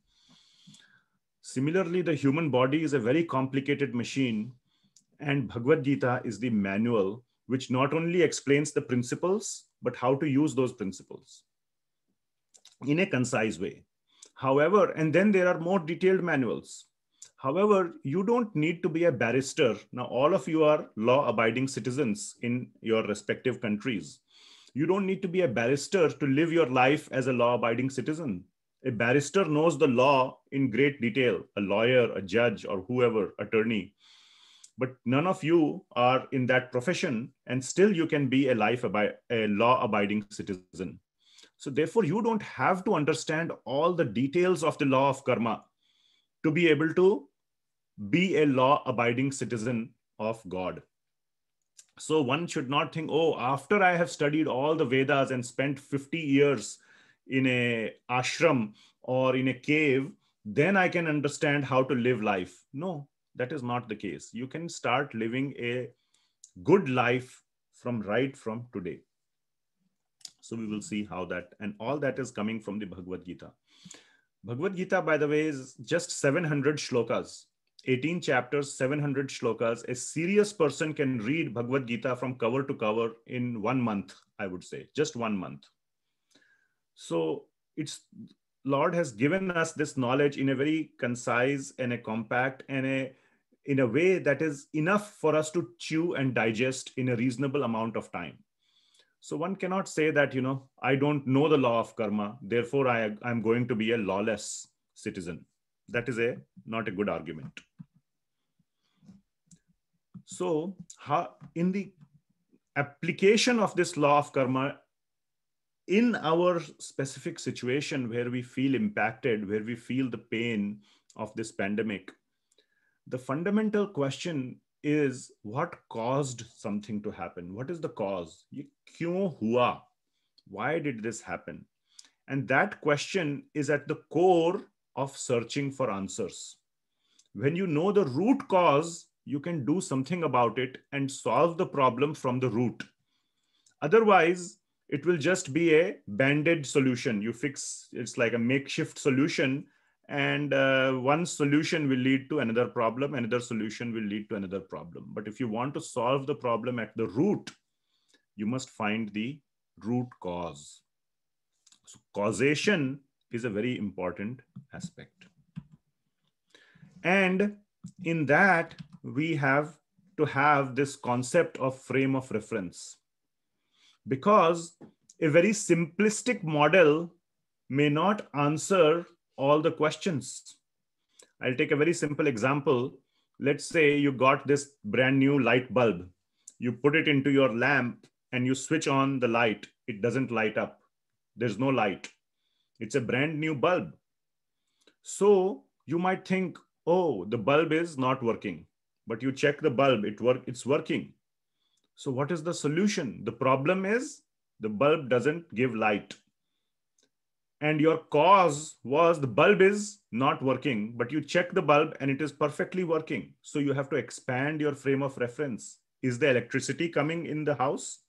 Similarly, the human body is a very complicated machine and Bhagavad Gita is the manual which not only explains the principles, but how to use those principles in a concise way. However, and then there are more detailed manuals. However, you don't need to be a barrister. Now, all of you are law abiding citizens in your respective countries. You don't need to be a barrister to live your life as a law abiding citizen. A barrister knows the law in great detail, a lawyer, a judge, or whoever, attorney but none of you are in that profession and still you can be a life abide, a law abiding citizen so therefore you don't have to understand all the details of the law of karma to be able to be a law abiding citizen of god so one should not think oh after i have studied all the vedas and spent 50 years in a ashram or in a cave then i can understand how to live life no that is not the case you can start living a good life from right from today so we will see how that and all that is coming from the bhagavad gita bhagavad gita by the way is just 700 shlokas 18 chapters 700 shlokas a serious person can read bhagavad gita from cover to cover in one month i would say just one month so it's lord has given us this knowledge in a very concise and a compact and a in a way that is enough for us to chew and digest in a reasonable amount of time so one cannot say that you know i don't know the law of karma therefore i i'm going to be a lawless citizen that is a not a good argument so how, in the application of this law of karma in our specific situation where we feel impacted where we feel the pain of this pandemic the fundamental question is what caused something to happen? What is the cause? Why did this happen? And that question is at the core of searching for answers. When you know the root cause, you can do something about it and solve the problem from the root. Otherwise, it will just be a aid solution. You fix, it's like a makeshift solution and uh, one solution will lead to another problem another solution will lead to another problem but if you want to solve the problem at the root you must find the root cause so causation is a very important aspect and in that we have to have this concept of frame of reference because a very simplistic model may not answer all the questions. I'll take a very simple example. Let's say you got this brand new light bulb. You put it into your lamp and you switch on the light. It doesn't light up. There's no light. It's a brand new bulb. So you might think, oh, the bulb is not working. But you check the bulb, it work, it's working. So what is the solution? The problem is the bulb doesn't give light and your cause was the bulb is not working, but you check the bulb and it is perfectly working. So you have to expand your frame of reference. Is the electricity coming in the house?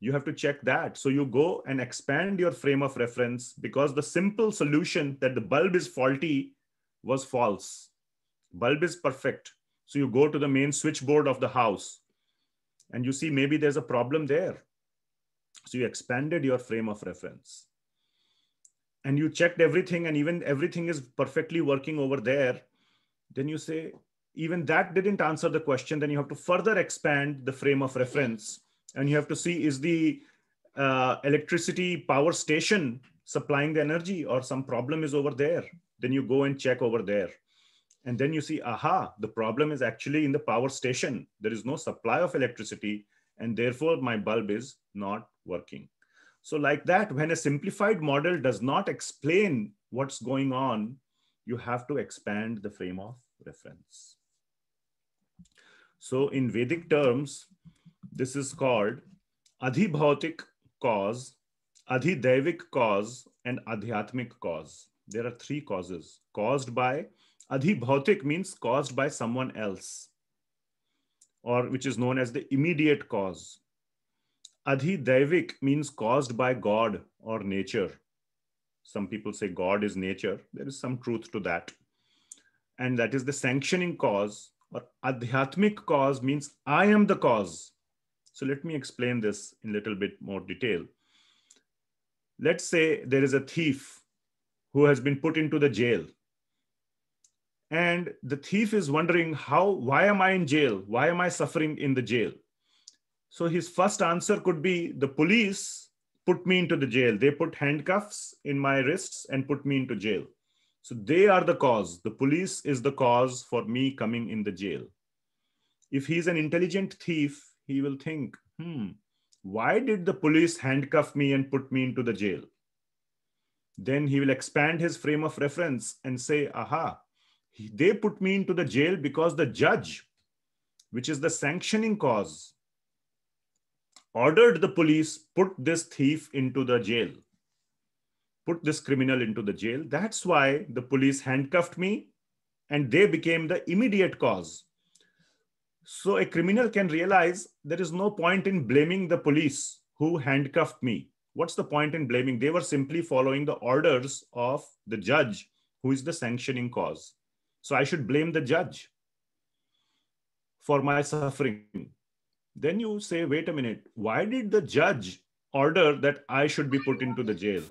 You have to check that. So you go and expand your frame of reference because the simple solution that the bulb is faulty was false. Bulb is perfect. So you go to the main switchboard of the house and you see maybe there's a problem there. So you expanded your frame of reference and you checked everything and even everything is perfectly working over there then you say even that didn't answer the question then you have to further expand the frame of reference and you have to see is the uh, electricity power station supplying the energy or some problem is over there then you go and check over there and then you see aha the problem is actually in the power station there is no supply of electricity and therefore my bulb is not working so like that, when a simplified model does not explain what's going on, you have to expand the frame of reference. So in Vedic terms, this is called adhibhautik cause, adhidaivik cause, and adhyatmic cause. There are three causes caused by adhibhautik means caused by someone else, or which is known as the immediate cause. Adhidaivik means caused by God or nature. Some people say God is nature. There is some truth to that. And that is the sanctioning cause or adhyatmic cause means I am the cause. So let me explain this in a little bit more detail. Let's say there is a thief who has been put into the jail. And the thief is wondering how, why am I in jail? Why am I suffering in the jail? So his first answer could be the police put me into the jail. They put handcuffs in my wrists and put me into jail. So they are the cause. The police is the cause for me coming in the jail. If he's an intelligent thief, he will think, hmm, why did the police handcuff me and put me into the jail? Then he will expand his frame of reference and say, aha, they put me into the jail because the judge, which is the sanctioning cause, ordered the police put this thief into the jail put this criminal into the jail that's why the police handcuffed me and they became the immediate cause so a criminal can realize there is no point in blaming the police who handcuffed me what's the point in blaming they were simply following the orders of the judge who is the sanctioning cause so i should blame the judge for my suffering then you say, wait a minute, why did the judge order that I should be put into the jail?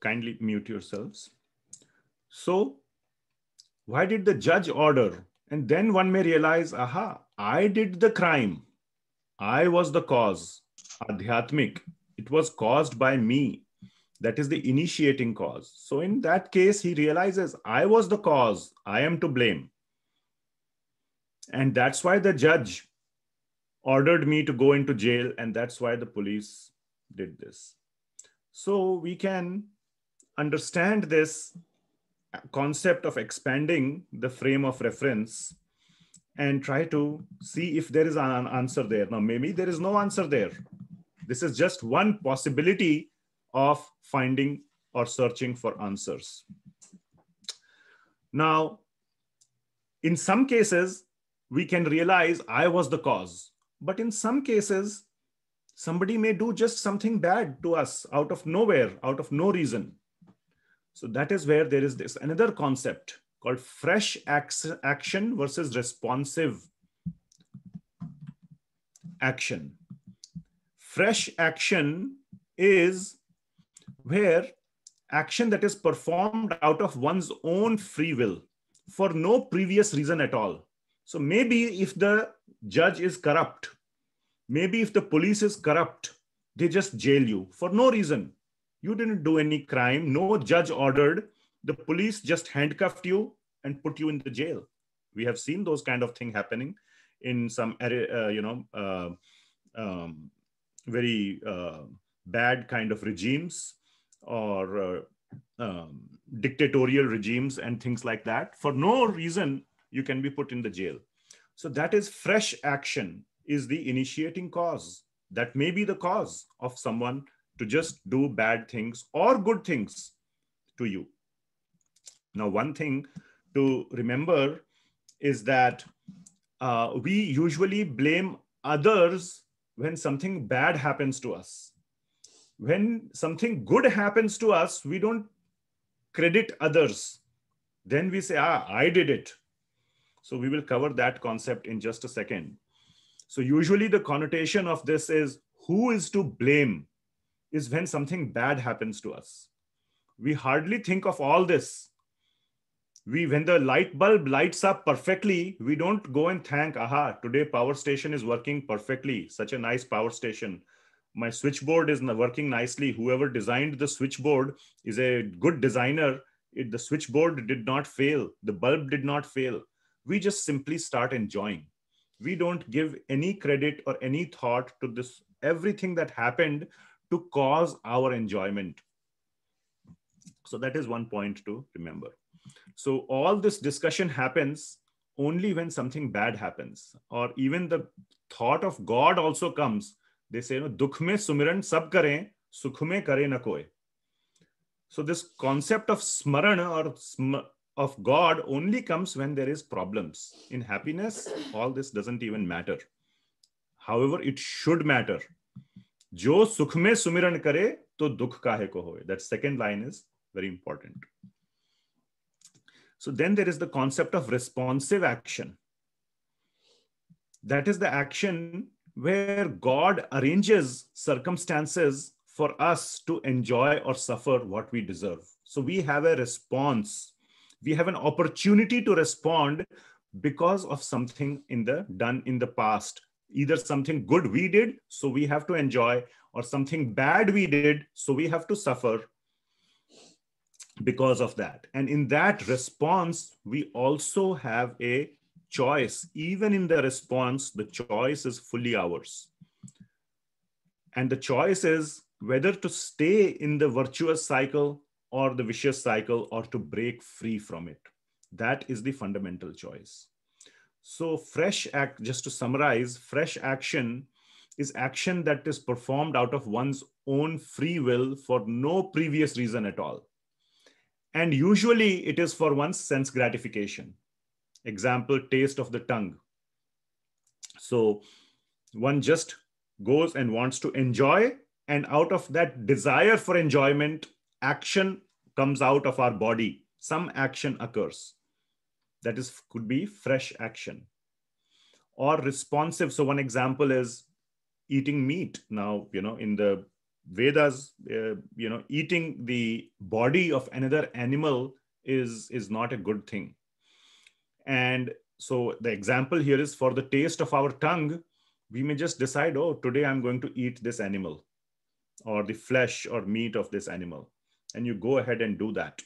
Kindly mute yourselves. So, why did the judge order? And then one may realize, aha, I did the crime. I was the cause. Adhyatmic. It was caused by me. That is the initiating cause. So in that case, he realizes I was the cause, I am to blame. And that's why the judge ordered me to go into jail, and that's why the police did this. So we can understand this concept of expanding the frame of reference and try to see if there is an answer there. Now, maybe there is no answer there. This is just one possibility of finding or searching for answers. Now, in some cases, we can realize I was the cause, but in some cases, somebody may do just something bad to us out of nowhere, out of no reason. So that is where there is this another concept called fresh action versus responsive action. Fresh action is where action that is performed out of one's own free will for no previous reason at all. So maybe if the judge is corrupt, maybe if the police is corrupt, they just jail you for no reason. You didn't do any crime, no judge ordered. The police just handcuffed you and put you in the jail. We have seen those kind of thing happening in some, uh, you know, uh, um, very uh, bad kind of regimes or uh, um, dictatorial regimes and things like that. For no reason, you can be put in the jail. So that is fresh action is the initiating cause. That may be the cause of someone to just do bad things or good things to you. Now, one thing to remember is that uh, we usually blame others when something bad happens to us when something good happens to us, we don't credit others. Then we say, ah, I did it. So we will cover that concept in just a second. So usually the connotation of this is who is to blame is when something bad happens to us. We hardly think of all this. We, when the light bulb lights up perfectly, we don't go and thank, aha, today power station is working perfectly, such a nice power station my switchboard is working nicely. Whoever designed the switchboard is a good designer. It, the switchboard did not fail. The bulb did not fail. We just simply start enjoying. We don't give any credit or any thought to this, everything that happened to cause our enjoyment. So that is one point to remember. So all this discussion happens only when something bad happens, or even the thought of God also comes they say you know dukh mein sumiran sab karein sukh mein kare na koi so this concept of smaran or sm of god only comes when there is problems in happiness all this doesn't even matter however it should matter जो सुख में सुमिरन करे तो दुख काहे को होए that second line is very important. So then there is the concept of responsive action. That is the action where God arranges circumstances for us to enjoy or suffer what we deserve. So we have a response. We have an opportunity to respond because of something in the done in the past. Either something good we did, so we have to enjoy, or something bad we did, so we have to suffer because of that. And in that response, we also have a choice, even in the response, the choice is fully ours. And the choice is whether to stay in the virtuous cycle or the vicious cycle or to break free from it. That is the fundamental choice. So, fresh act, just to summarize, fresh action is action that is performed out of one's own free will for no previous reason at all. And usually it is for one's sense gratification. Example, taste of the tongue. So one just goes and wants to enjoy, and out of that desire for enjoyment, action comes out of our body. Some action occurs. That is could be fresh action or responsive. So one example is eating meat. Now, you know, in the Vedas, uh, you know, eating the body of another animal is is not a good thing. And so the example here is for the taste of our tongue, we may just decide, oh, today I'm going to eat this animal or the flesh or meat of this animal. And you go ahead and do that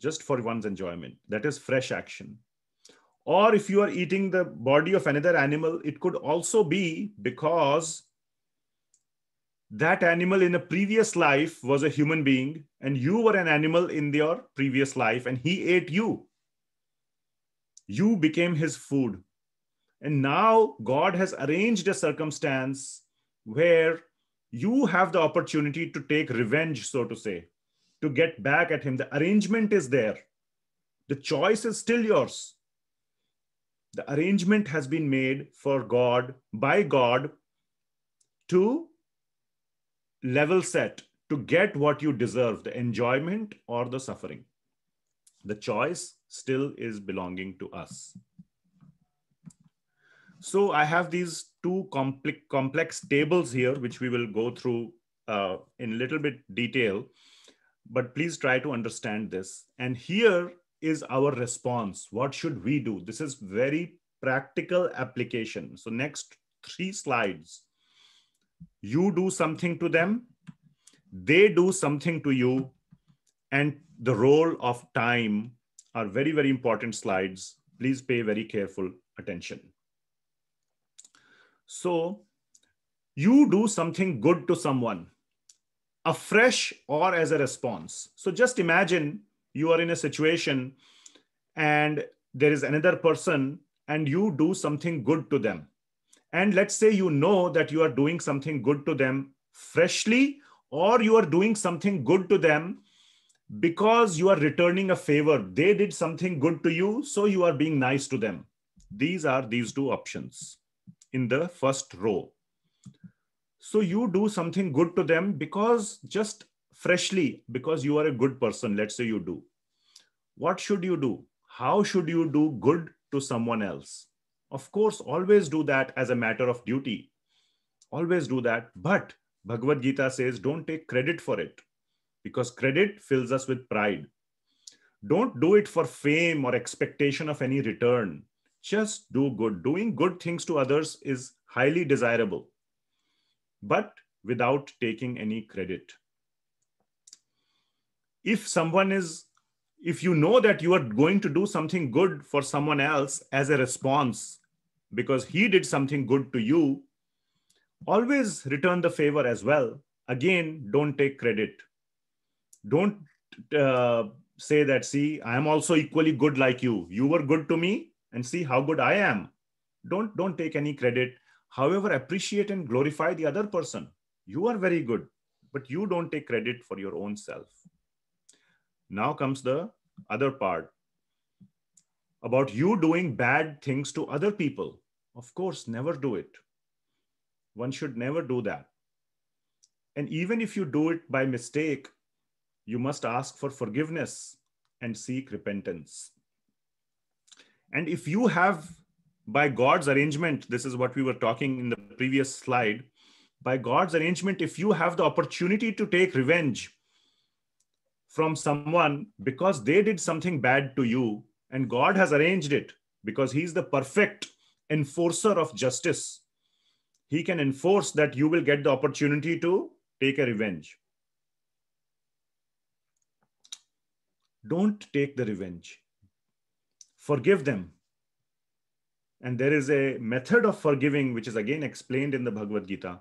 just for one's enjoyment. That is fresh action. Or if you are eating the body of another animal, it could also be because that animal in a previous life was a human being and you were an animal in your previous life and he ate you. You became his food. And now God has arranged a circumstance where you have the opportunity to take revenge, so to say, to get back at him. The arrangement is there. The choice is still yours. The arrangement has been made for God, by God, to level set, to get what you deserve the enjoyment or the suffering the choice still is belonging to us. So I have these two complex, complex tables here, which we will go through uh, in a little bit detail, but please try to understand this. And here is our response. What should we do? This is very practical application. So next three slides, you do something to them, they do something to you, and the role of time are very, very important slides. Please pay very careful attention. So you do something good to someone, a fresh or as a response. So just imagine you are in a situation and there is another person and you do something good to them. And let's say you know that you are doing something good to them freshly or you are doing something good to them because you are returning a favor they did something good to you so you are being nice to them these are these two options in the first row so you do something good to them because just freshly because you are a good person let's say you do what should you do how should you do good to someone else of course always do that as a matter of duty always do that but bhagavad gita says don't take credit for it because credit fills us with pride. Don't do it for fame or expectation of any return. Just do good. Doing good things to others is highly desirable, but without taking any credit. If someone is, if you know that you are going to do something good for someone else as a response because he did something good to you, always return the favor as well. Again, don't take credit don't uh, say that see i am also equally good like you you were good to me and see how good i am don't don't take any credit however appreciate and glorify the other person you are very good but you don't take credit for your own self now comes the other part about you doing bad things to other people of course never do it one should never do that and even if you do it by mistake you must ask for forgiveness and seek repentance. And if you have, by God's arrangement, this is what we were talking in the previous slide, by God's arrangement, if you have the opportunity to take revenge from someone because they did something bad to you, and God has arranged it because He's the perfect enforcer of justice, He can enforce that you will get the opportunity to take a revenge. Don't take the revenge. Forgive them. And there is a method of forgiving, which is again explained in the Bhagavad Gita.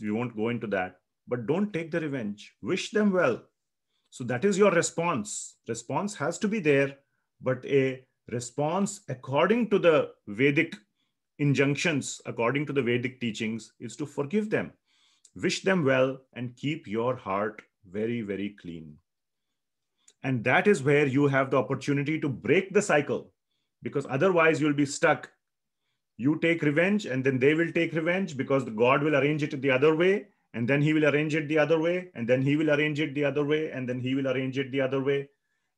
We won't go into that. But don't take the revenge. Wish them well. So that is your response. Response has to be there, but a response according to the Vedic injunctions, according to the Vedic teachings, is to forgive them, wish them well, and keep your heart very, very clean. And that is where you have the opportunity to break the cycle because otherwise you'll be stuck. You take revenge and then they will take revenge because God will arrange it the other way. And then he will arrange it the other way. And then he will arrange it the other way. And then he will arrange it the other way.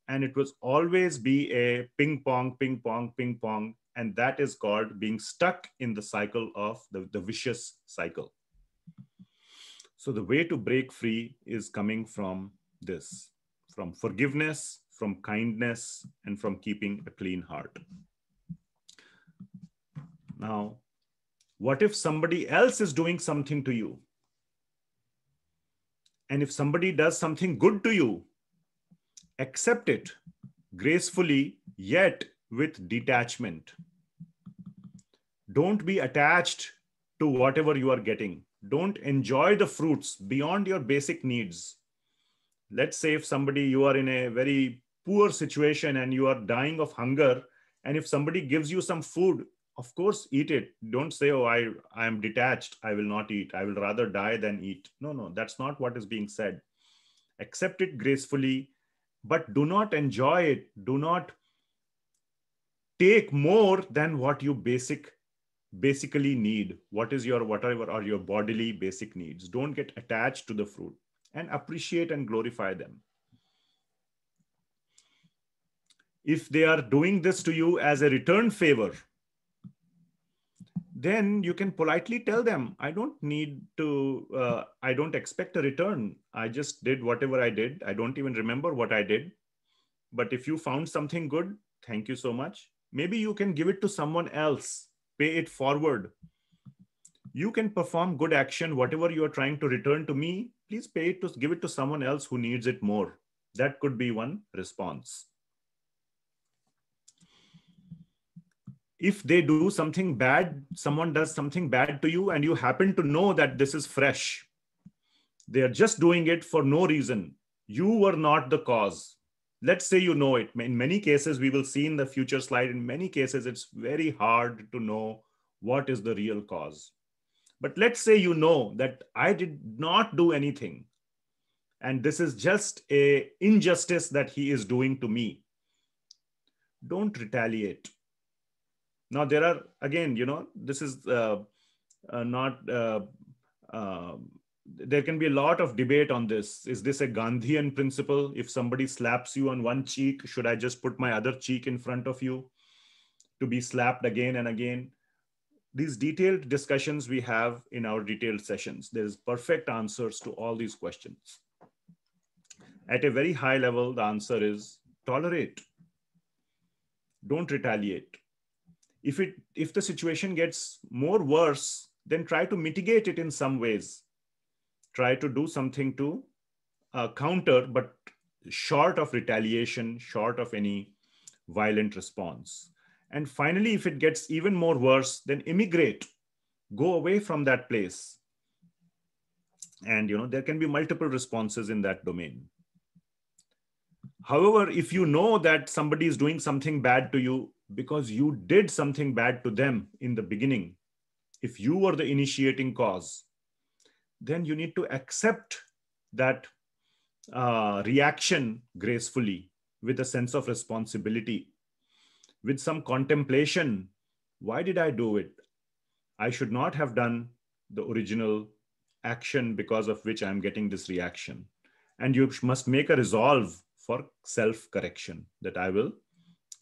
And it will always be a ping pong, ping pong, ping pong. And that is called being stuck in the cycle of the, the vicious cycle. So the way to break free is coming from this from forgiveness, from kindness, and from keeping a clean heart. Now, what if somebody else is doing something to you? And if somebody does something good to you, accept it gracefully, yet with detachment. Don't be attached to whatever you are getting. Don't enjoy the fruits beyond your basic needs let's say if somebody you are in a very poor situation and you are dying of hunger and if somebody gives you some food of course eat it don't say oh i i am detached i will not eat i will rather die than eat no no that's not what is being said accept it gracefully but do not enjoy it do not take more than what you basic basically need what is your whatever are your bodily basic needs don't get attached to the fruit and appreciate and glorify them. If they are doing this to you as a return favor, then you can politely tell them, I don't need to, uh, I don't expect a return. I just did whatever I did. I don't even remember what I did. But if you found something good, thank you so much. Maybe you can give it to someone else, pay it forward you can perform good action whatever you are trying to return to me please pay it to give it to someone else who needs it more that could be one response if they do something bad someone does something bad to you and you happen to know that this is fresh they are just doing it for no reason you were not the cause let's say you know it in many cases we will see in the future slide in many cases it's very hard to know what is the real cause but let's say you know that I did not do anything. And this is just a injustice that he is doing to me. Don't retaliate. Now there are, again, you know, this is uh, uh, not, uh, uh, there can be a lot of debate on this. Is this a Gandhian principle? If somebody slaps you on one cheek, should I just put my other cheek in front of you to be slapped again and again? these detailed discussions we have in our detailed sessions. There's perfect answers to all these questions. At a very high level, the answer is tolerate. Don't retaliate. If, it, if the situation gets more worse, then try to mitigate it in some ways. Try to do something to uh, counter, but short of retaliation, short of any violent response. And finally, if it gets even more worse, then immigrate, go away from that place. And you know, there can be multiple responses in that domain. However, if you know that somebody is doing something bad to you because you did something bad to them in the beginning, if you were the initiating cause, then you need to accept that uh, reaction gracefully with a sense of responsibility with some contemplation why did I do it? I should not have done the original action because of which I'm getting this reaction. And you must make a resolve for self correction that I will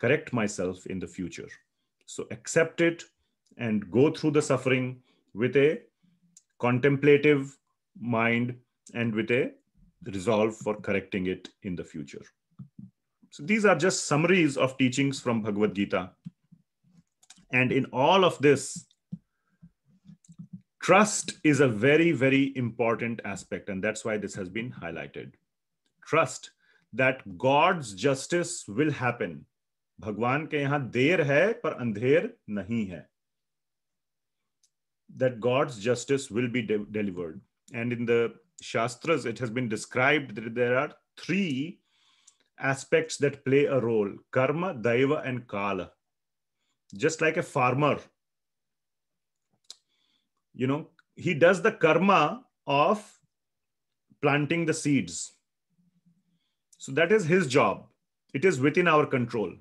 correct myself in the future. So accept it and go through the suffering with a contemplative mind and with a resolve for correcting it in the future. So these are just summaries of teachings from Bhagavad Gita. And in all of this, trust is a very, very important aspect. And that's why this has been highlighted. Trust that God's justice will happen. Bhagwan ke yahan देर hai, par andher nahi hai. that God's justice will be de delivered. And in the Shastras, it has been described that there are three aspects that play a role karma, daiva, and kala. Just like a farmer, you know, he does the karma of planting the seeds. So that is his job. It is within our control.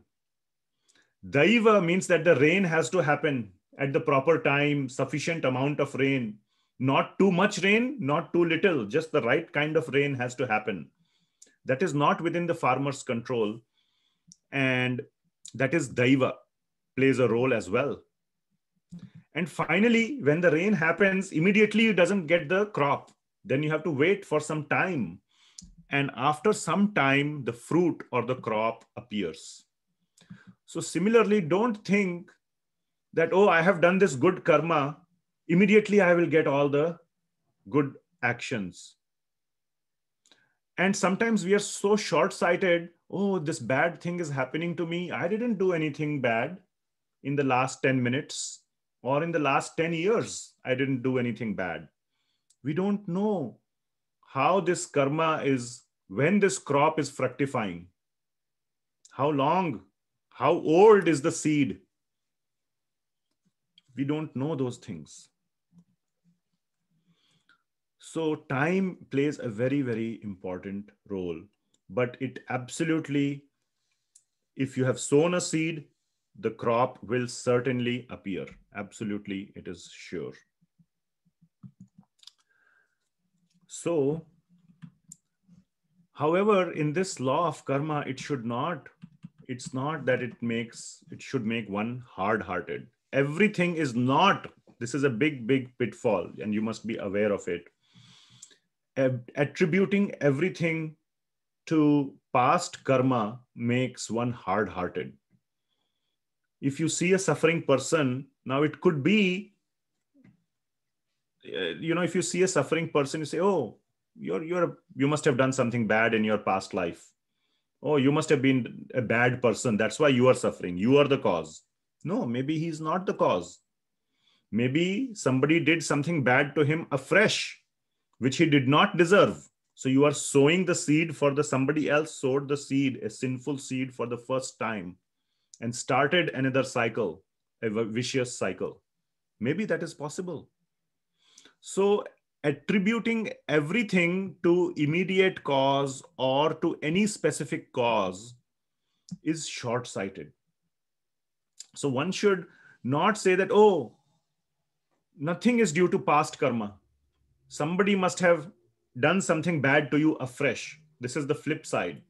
Daiva means that the rain has to happen at the proper time, sufficient amount of rain, not too much rain, not too little, just the right kind of rain has to happen that is not within the farmer's control and that is daiva plays a role as well and finally when the rain happens immediately you doesn't get the crop then you have to wait for some time and after some time the fruit or the crop appears so similarly don't think that oh i have done this good karma immediately i will get all the good actions and sometimes we are so short-sighted oh this bad thing is happening to me i didn't do anything bad in the last 10 minutes or in the last 10 years i didn't do anything bad we don't know how this karma is when this crop is fructifying how long how old is the seed we don't know those things so time plays a very, very important role, but it absolutely, if you have sown a seed, the crop will certainly appear. Absolutely, it is sure. So, however, in this law of karma, it should not, it's not that it makes, it should make one hard-hearted. Everything is not, this is a big, big pitfall and you must be aware of it attributing everything to past karma makes one hard hearted. If you see a suffering person, now it could be, uh, you know, if you see a suffering person, you say, oh, you're, you're, you must have done something bad in your past life. Oh, you must have been a bad person. That's why you are suffering. You are the cause. No, maybe he's not the cause. Maybe somebody did something bad to him afresh which he did not deserve. So you are sowing the seed for the somebody else sowed the seed, a sinful seed for the first time and started another cycle, a vicious cycle. Maybe that is possible. So attributing everything to immediate cause or to any specific cause is short sighted. So one should not say that, oh, nothing is due to past karma somebody must have done something bad to you afresh. This is the flip side.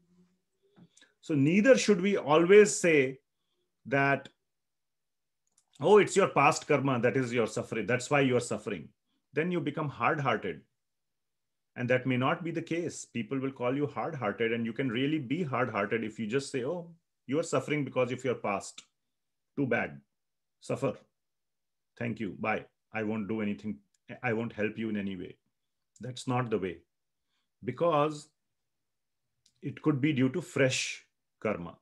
So, neither should we always say that, oh, it's your past karma that is your suffering. That's why you are suffering. Then you become hard hearted. And that may not be the case. People will call you hard hearted, and you can really be hard hearted if you just say, oh, you are suffering because of your past. Too bad. Suffer. Thank you. Bye. I won't do anything I won't help you in any way. That's not the way because it could be due to fresh karma.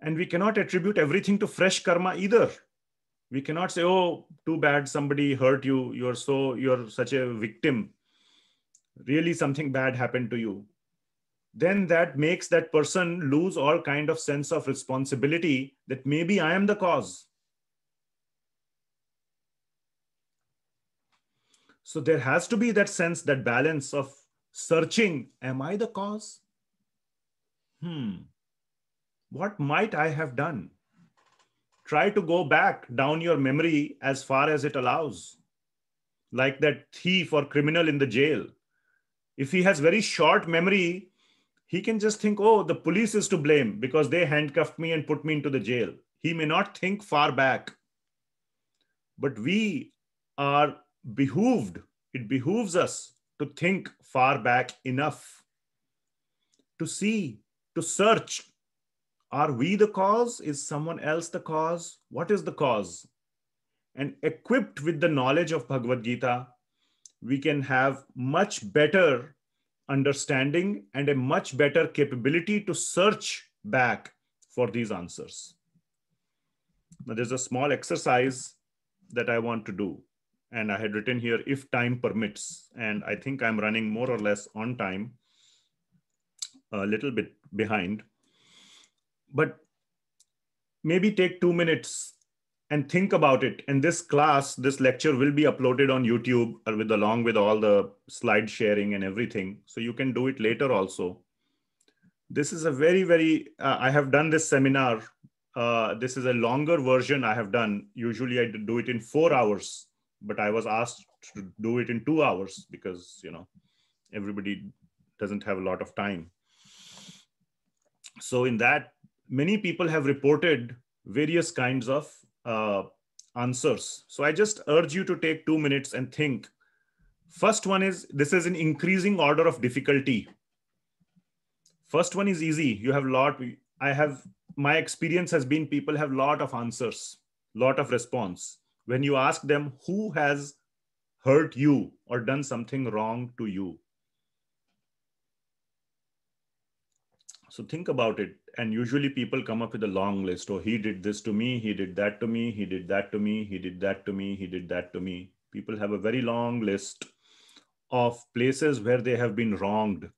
And we cannot attribute everything to fresh karma either. We cannot say, oh, too bad somebody hurt you. You're so, you're such a victim. Really, something bad happened to you. Then that makes that person lose all kind of sense of responsibility that maybe I am the cause So there has to be that sense, that balance of searching Am I the cause? Hmm. What might I have done? Try to go back down your memory as far as it allows. Like that thief or criminal in the jail. If he has very short memory, he can just think, oh, the police is to blame because they handcuffed me and put me into the jail. He may not think far back. But we are behooved, it behooves us to think far back enough to see, to search. Are we the cause? Is someone else the cause? What is the cause? And equipped with the knowledge of Bhagavad Gita, we can have much better understanding and a much better capability to search back for these answers. Now, there's a small exercise that I want to do and I had written here if time permits. And I think I'm running more or less on time, a little bit behind. But maybe take two minutes and think about it. And this class, this lecture will be uploaded on YouTube uh, with along with all the slide sharing and everything. So you can do it later also. This is a very, very, uh, I have done this seminar. Uh, this is a longer version I have done. Usually I do it in four hours but I was asked to do it in two hours because you know everybody doesn't have a lot of time. So in that, many people have reported various kinds of uh, answers. So I just urge you to take two minutes and think. First one is this is an increasing order of difficulty. First one is easy. You have lot. I have my experience has been people have lot of answers, lot of response when you ask them who has hurt you or done something wrong to you. So think about it. And usually people come up with a long list. Oh, he did this to me. He did that to me. He did that to me. He did that to me. He did that to me. People have a very long list of places where they have been wronged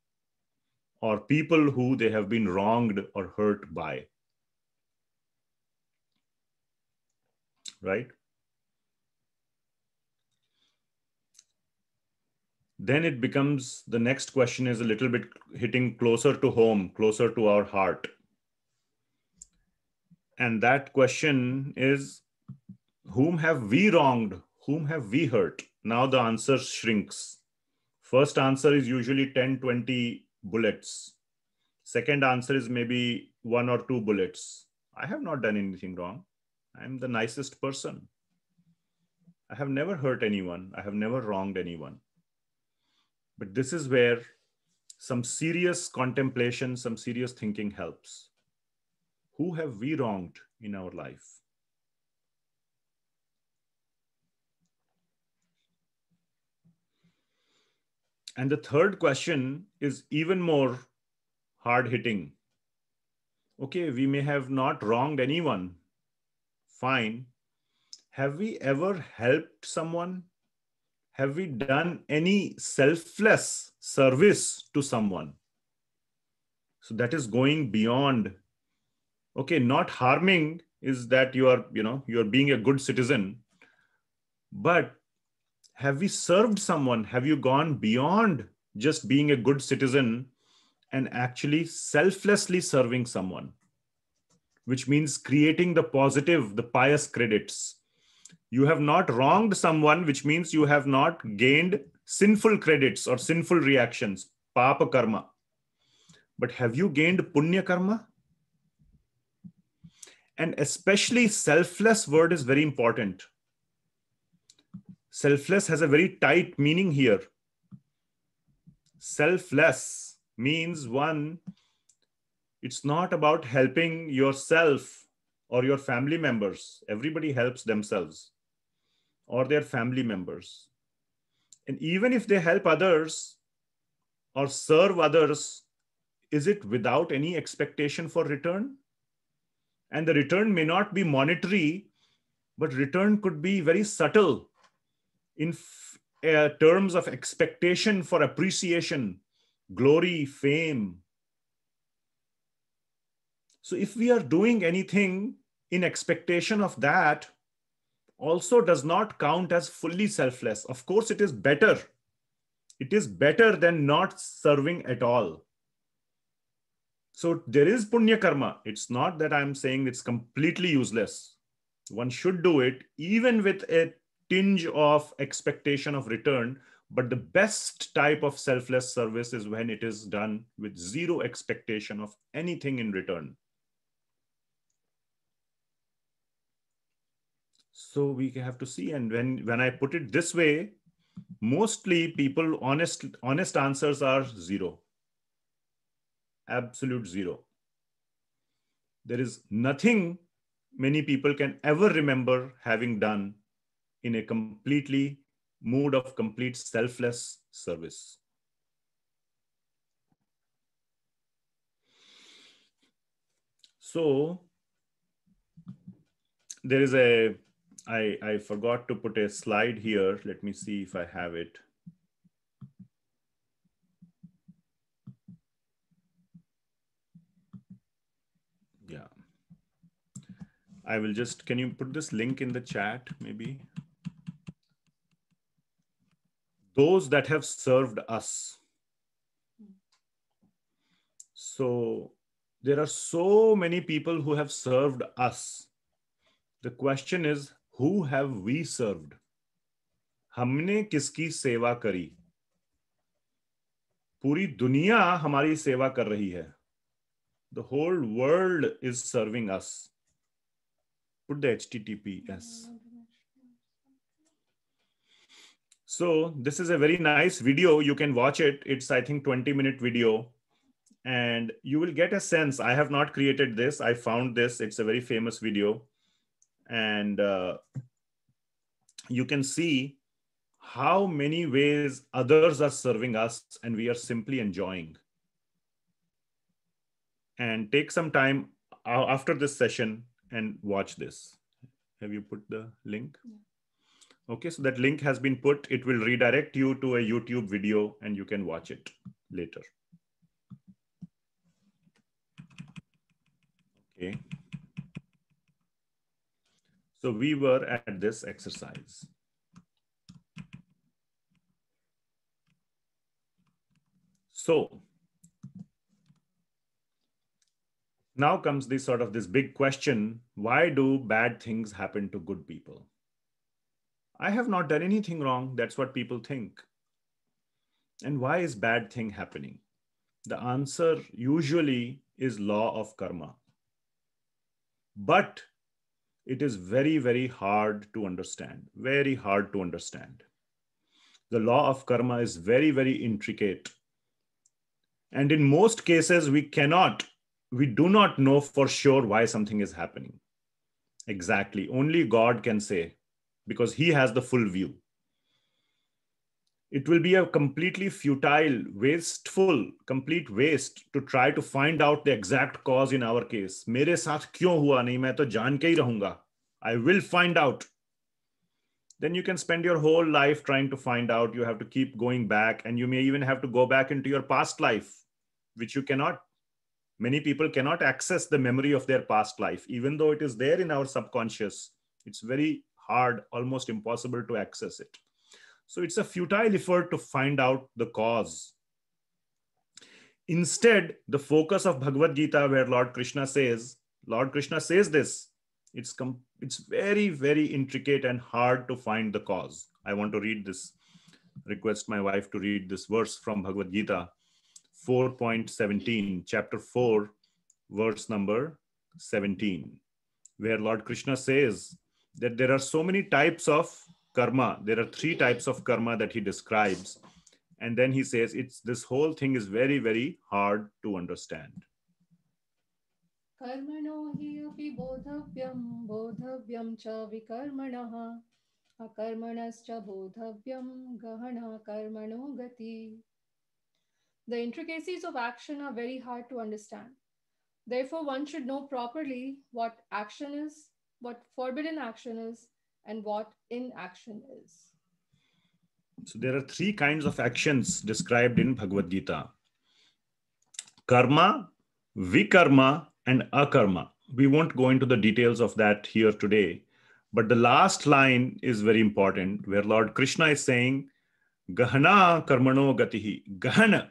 or people who they have been wronged or hurt by. Right? then it becomes the next question is a little bit hitting closer to home, closer to our heart. And that question is whom have we wronged? Whom have we hurt? Now the answer shrinks. First answer is usually 10, 20 bullets. Second answer is maybe one or two bullets. I have not done anything wrong. I'm the nicest person. I have never hurt anyone. I have never wronged anyone. But this is where some serious contemplation, some serious thinking helps. Who have we wronged in our life? And the third question is even more hard hitting. Okay, we may have not wronged anyone. Fine. Have we ever helped someone have we done any selfless service to someone? So that is going beyond. Okay, not harming is that you are, you know, you are being a good citizen, but have we served someone? Have you gone beyond just being a good citizen and actually selflessly serving someone? Which means creating the positive, the pious credits you have not wronged someone, which means you have not gained sinful credits or sinful reactions, papa karma. But have you gained punya karma? And especially selfless word is very important. Selfless has a very tight meaning here. Selfless means one, it's not about helping yourself or your family members. Everybody helps themselves or their family members. And even if they help others or serve others, is it without any expectation for return? And the return may not be monetary, but return could be very subtle in uh, terms of expectation for appreciation, glory, fame. So if we are doing anything in expectation of that, also does not count as fully selfless. Of course, it is better. It is better than not serving at all. So there is punya karma. It's not that I'm saying it's completely useless. One should do it even with a tinge of expectation of return. But the best type of selfless service is when it is done with zero expectation of anything in return. so we have to see and when when i put it this way mostly people honest honest answers are zero absolute zero there is nothing many people can ever remember having done in a completely mood of complete selfless service so there is a I, I forgot to put a slide here. Let me see if I have it. Yeah. I will just, can you put this link in the chat maybe? Those that have served us. So there are so many people who have served us. The question is who have we served? Hamne kiski seva kari? Puri दुनिया hamari seva kari रही The whole world is serving us. put the https so this is a very nice video you can watch it it's i think 20 minute video and you will get a sense i have not created this i found this it's a very famous video and uh, you can see how many ways others are serving us and we are simply enjoying and take some time after this session and watch this have you put the link yeah. okay so that link has been put it will redirect you to a youtube video and you can watch it later okay so we were at this exercise. So now comes this sort of this big question, why do bad things happen to good people? I have not done anything wrong. That's what people think. And why is bad thing happening? The answer usually is law of karma. But it is very, very hard to understand, very hard to understand. The law of karma is very, very intricate. And in most cases, we cannot, we do not know for sure why something is happening. Exactly. Only God can say, because He has the full view it will be a completely futile, wasteful, complete waste to try to find out the exact cause in our case. मेरे साथ क्यों हुआ नहीं मैं तो जान के ही रहूंगा I will find out. Then you can spend your whole life trying to find out. You have to keep going back, and you may even have to go back into your past life, which you cannot. Many people cannot access the memory of their past life, even though it is there in our subconscious. It's very hard, almost impossible to access it. So it's a futile effort to find out the cause. Instead, the focus of Bhagavad Gita, where Lord Krishna says, Lord Krishna says this, it's, com- it's very, very intricate and hard to find the cause. I want to read this, request my wife to read this verse from Bhagavad Gita 4.17, chapter 4, verse number 17, where Lord Krishna says that there are so many types of karma. There are three types of karma that he describes. And then he says, it's this whole thing is very, very hard to understand. कर्मणो हि अपि बोधव्यं बोधव्यं च विकर्मणः अकर्मणश्च बोधव्यं गहना कर्मणो गति The intricacies of action are very hard to understand. Therefore, one should know properly what action is, what forbidden action is, and what inaction is. So there are three kinds of actions described in Bhagavad Gita karma, vikarma, and akarma. We won't go into the details of that here today, but the last line is very important where Lord Krishna is saying, Gahana karmano gatihi. Gahana.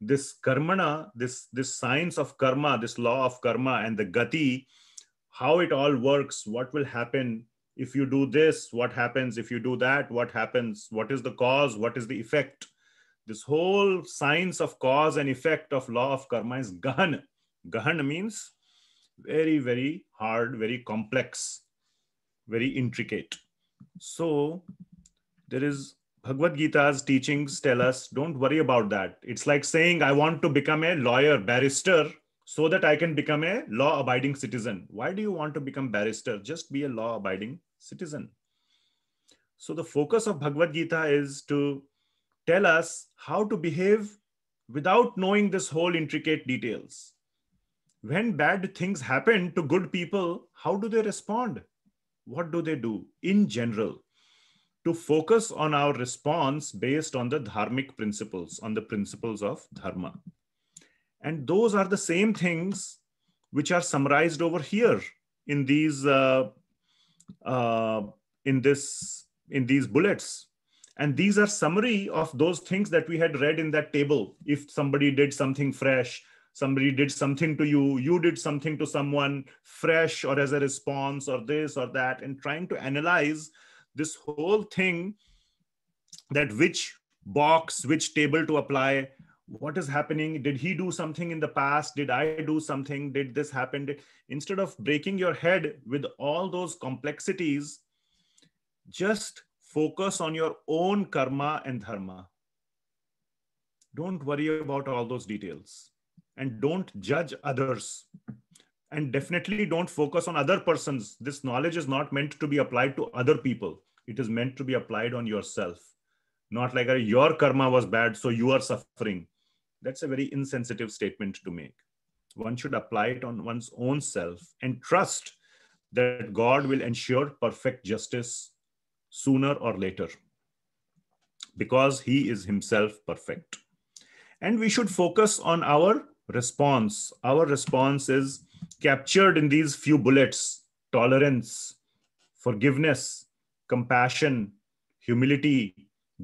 This karmana, this, this science of karma, this law of karma and the gati, how it all works, what will happen, if you do this, what happens? If you do that, what happens? What is the cause? What is the effect? This whole science of cause and effect of law of karma is gahana. Gahana means very, very hard, very complex, very intricate. So there is Bhagavad Gita's teachings tell us don't worry about that. It's like saying, I want to become a lawyer, barrister so that I can become a law abiding citizen. Why do you want to become barrister? Just be a law abiding citizen. So the focus of Bhagavad Gita is to tell us how to behave without knowing this whole intricate details. When bad things happen to good people, how do they respond? What do they do in general? To focus on our response based on the dharmic principles, on the principles of dharma. And those are the same things which are summarized over here in these uh, uh, in this in these bullets. And these are summary of those things that we had read in that table. If somebody did something fresh, somebody did something to you, you did something to someone fresh or as a response or this or that, and trying to analyze this whole thing that which box, which table to apply, what is happening did he do something in the past did i do something did this happen did, instead of breaking your head with all those complexities just focus on your own karma and dharma don't worry about all those details and don't judge others and definitely don't focus on other persons this knowledge is not meant to be applied to other people it is meant to be applied on yourself not like your karma was bad so you are suffering that's a very insensitive statement to make. One should apply it on one's own self and trust that God will ensure perfect justice sooner or later because he is himself perfect. And we should focus on our response. Our response is captured in these few bullets tolerance, forgiveness, compassion, humility,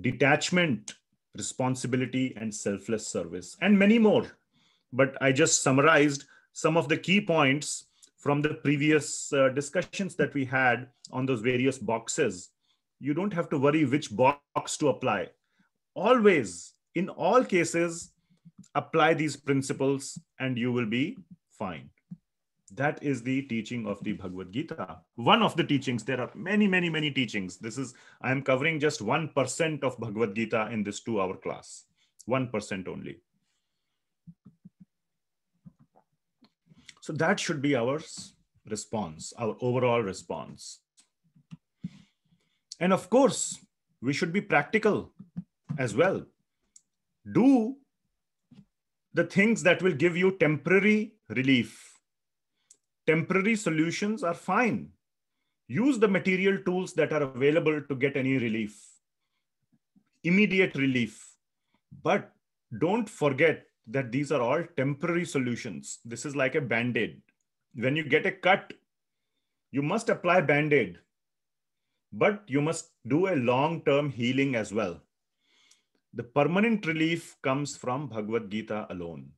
detachment, responsibility, and selfless service, and many more. But I just summarized some of the key points from the previous uh, discussions that we had on those various boxes. You don't have to worry which box to apply. Always, in all cases, apply these principles and you will be fine. That is the teaching of the Bhagavad Gita. One of the teachings, there are many, many, many teachings. This is, I am covering just 1% of Bhagavad Gita in this two hour class, 1% only. So that should be our response, our overall response. And of course, we should be practical as well. Do the things that will give you temporary relief Temporary solutions are fine. Use the material tools that are available to get any relief, immediate relief. But don't forget that these are all temporary solutions. This is like a band aid. When you get a cut, you must apply band aid, but you must do a long term healing as well. The permanent relief comes from Bhagavad Gita alone.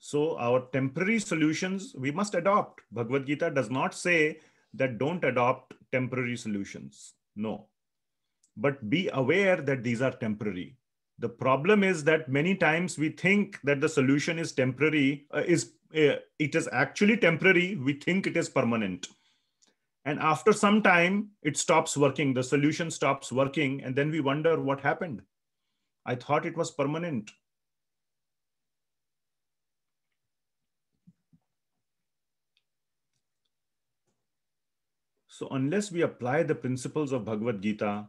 So our temporary solutions, we must adopt. Bhagavad Gita does not say that don't adopt temporary solutions. No. But be aware that these are temporary. The problem is that many times we think that the solution is temporary, uh, is uh, it is actually temporary, we think it is permanent. And after some time, it stops working, the solution stops working, and then we wonder what happened. I thought it was permanent. So unless we apply the principles of Bhagavad Gita,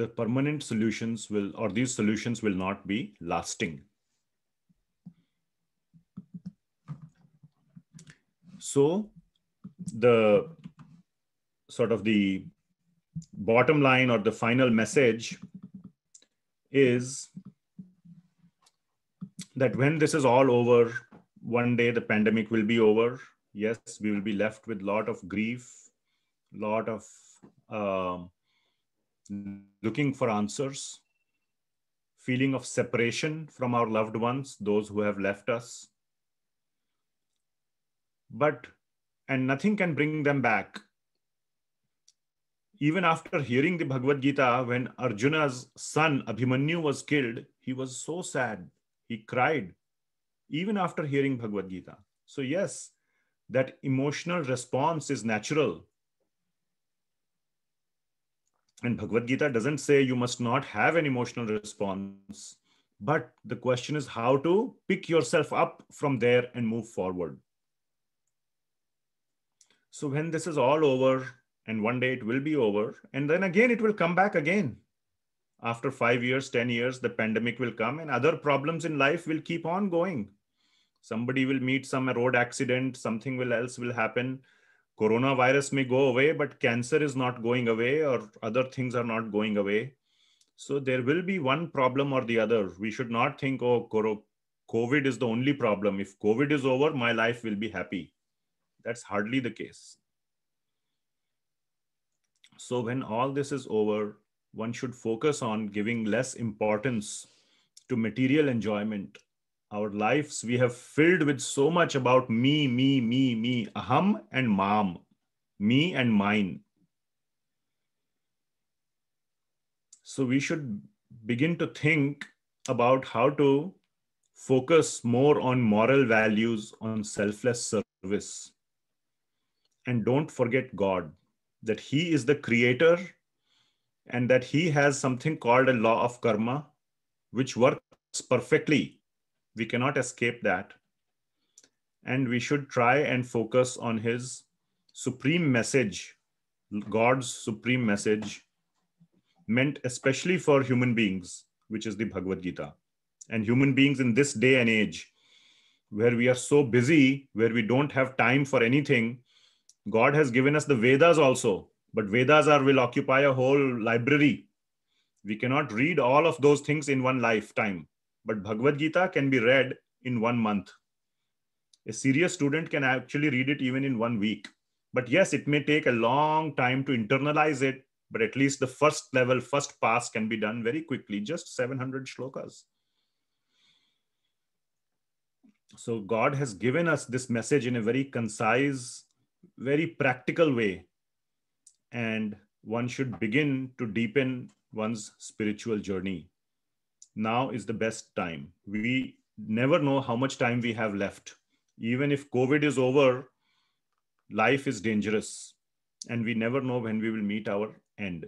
the permanent solutions will, or these solutions will not be lasting. So the sort of the bottom line or the final message is that when this is all over, one day the pandemic will be over yes, we will be left with a lot of grief, lot of um, looking for answers, feeling of separation from our loved ones, those who have left us. But, and nothing can bring them back. Even after hearing the Bhagavad Gita, when Arjuna's son Abhimanyu was killed, he was so sad. He cried, even after hearing Bhagavad Gita. So, yes, that emotional response is natural. And Bhagavad Gita doesn't say you must not have an emotional response. But the question is how to pick yourself up from there and move forward. So when this is all over, and one day it will be over, and then again it will come back again. After five years, 10 years, the pandemic will come, and other problems in life will keep on going somebody will meet some road accident something will else will happen coronavirus may go away but cancer is not going away or other things are not going away so there will be one problem or the other we should not think oh covid is the only problem if covid is over my life will be happy that's hardly the case so when all this is over one should focus on giving less importance to material enjoyment our lives we have filled with so much about me, me, me, me, aham and maam, me and mine. So we should begin to think about how to focus more on moral values, on selfless service. And don't forget God, that He is the creator and that He has something called a law of karma, which works perfectly we cannot escape that. And we should try and focus on his supreme message, God's supreme message, meant especially for human beings, which is the Bhagavad Gita. And human beings in this day and age, where we are so busy, where we don't have time for anything, God has given us the Vedas also, but Vedas are will occupy a whole library. We cannot read all of those things in one lifetime but Bhagavad Gita can be read in one month. A serious student can actually read it even in one week. But yes, it may take a long time to internalize it, but at least the first level, first pass can be done very quickly, just 700 shlokas. So God has given us this message in a very concise, very practical way. And one should begin to deepen one's spiritual journey now is the best time. We never know how much time we have left. Even if COVID is over, life is dangerous and we never know when we will meet our end.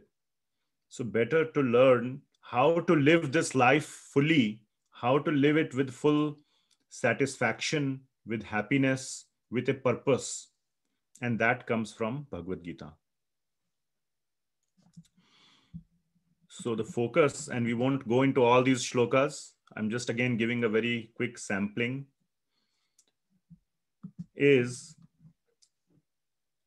So, better to learn how to live this life fully, how to live it with full satisfaction, with happiness, with a purpose. And that comes from Bhagavad Gita. So the focus, and we won't go into all these shlokas. I'm just again giving a very quick sampling, is,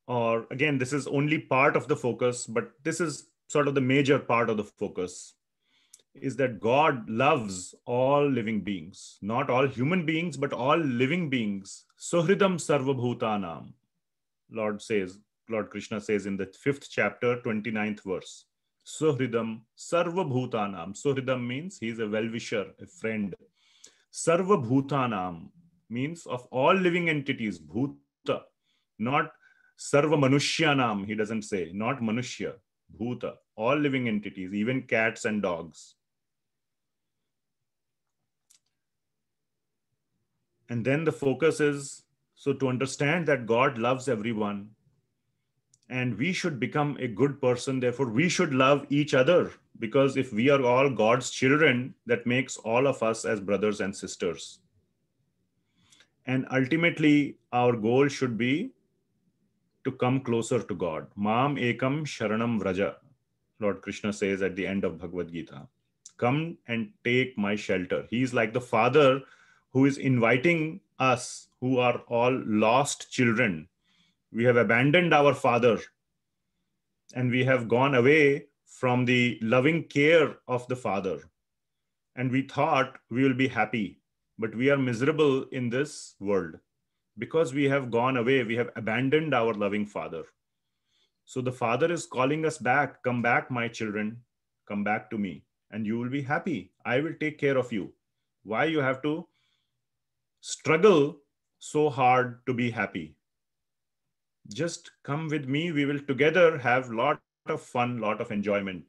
or again, this is only part of the focus, but this is sort of the major part of the focus, is that God loves all living beings, not all human beings, but all living beings. Sohridam sarvabhutanam, Lord says, Lord Krishna says in the fifth chapter, 29th verse. Sarva Bhutanam. Sohridam means he is a well-wisher, a friend. Sarva Bhutanam means of all living entities, Bhuta, not Sarva Manushyanam, he doesn't say, not Manushya, Bhuta, all living entities, even cats and dogs. And then the focus is so to understand that God loves everyone, and we should become a good person therefore we should love each other because if we are all god's children that makes all of us as brothers and sisters and ultimately our goal should be to come closer to god mam ekam sharanam vraja lord krishna says at the end of bhagavad gita come and take my shelter he is like the father who is inviting us who are all lost children we have abandoned our father and we have gone away from the loving care of the father and we thought we will be happy but we are miserable in this world because we have gone away we have abandoned our loving father so the father is calling us back come back my children come back to me and you will be happy i will take care of you why you have to struggle so hard to be happy just come with me. We will together have lot of fun, lot of enjoyment,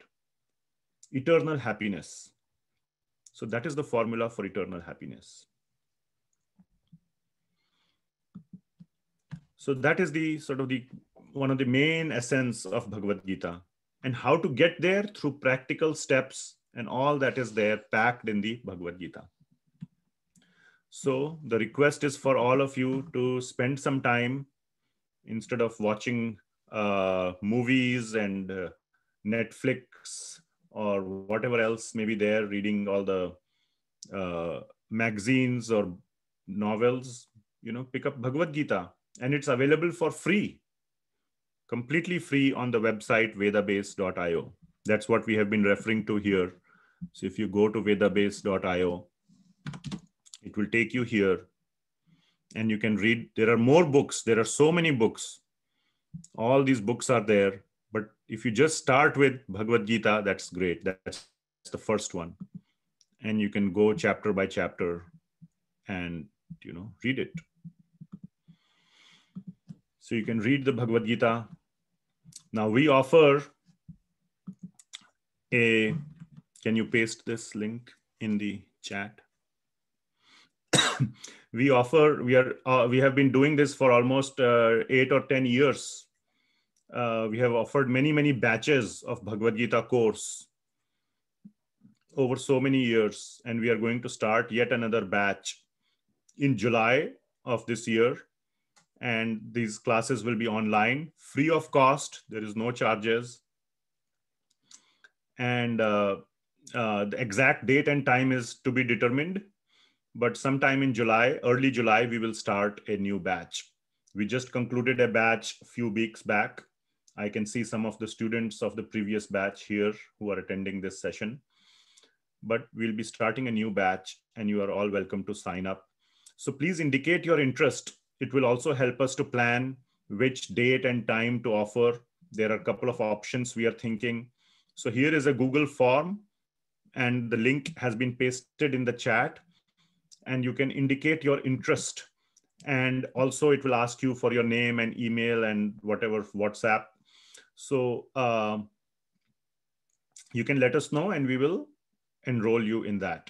eternal happiness. So that is the formula for eternal happiness. So that is the sort of the one of the main essence of Bhagavad Gita and how to get there through practical steps and all that is there packed in the Bhagavad Gita. So the request is for all of you to spend some time instead of watching uh, movies and uh, Netflix or whatever else maybe they're reading all the uh, magazines or novels, you know, pick up Bhagavad Gita and it's available for free, completely free on the website vedabase.io. That's what we have been referring to here. So if you go to vedabase.io, it will take you here and you can read there are more books there are so many books all these books are there but if you just start with bhagavad gita that's great that's, the first one and you can go chapter by chapter and you know read it so you can read the bhagavad gita now we offer a can you paste this link in the chat we offer we are uh, we have been doing this for almost uh, 8 or 10 years uh, we have offered many many batches of bhagavad gita course over so many years and we are going to start yet another batch in july of this year and these classes will be online free of cost there is no charges and uh, uh, the exact date and time is to be determined but sometime in July, early July, we will start a new batch. We just concluded a batch a few weeks back. I can see some of the students of the previous batch here who are attending this session. But we'll be starting a new batch and you are all welcome to sign up. So please indicate your interest. It will also help us to plan which date and time to offer. There are a couple of options we are thinking. So here is a Google form and the link has been pasted in the chat and you can indicate your interest. And also it will ask you for your name and email and whatever WhatsApp. So uh, you can let us know and we will enroll you in that.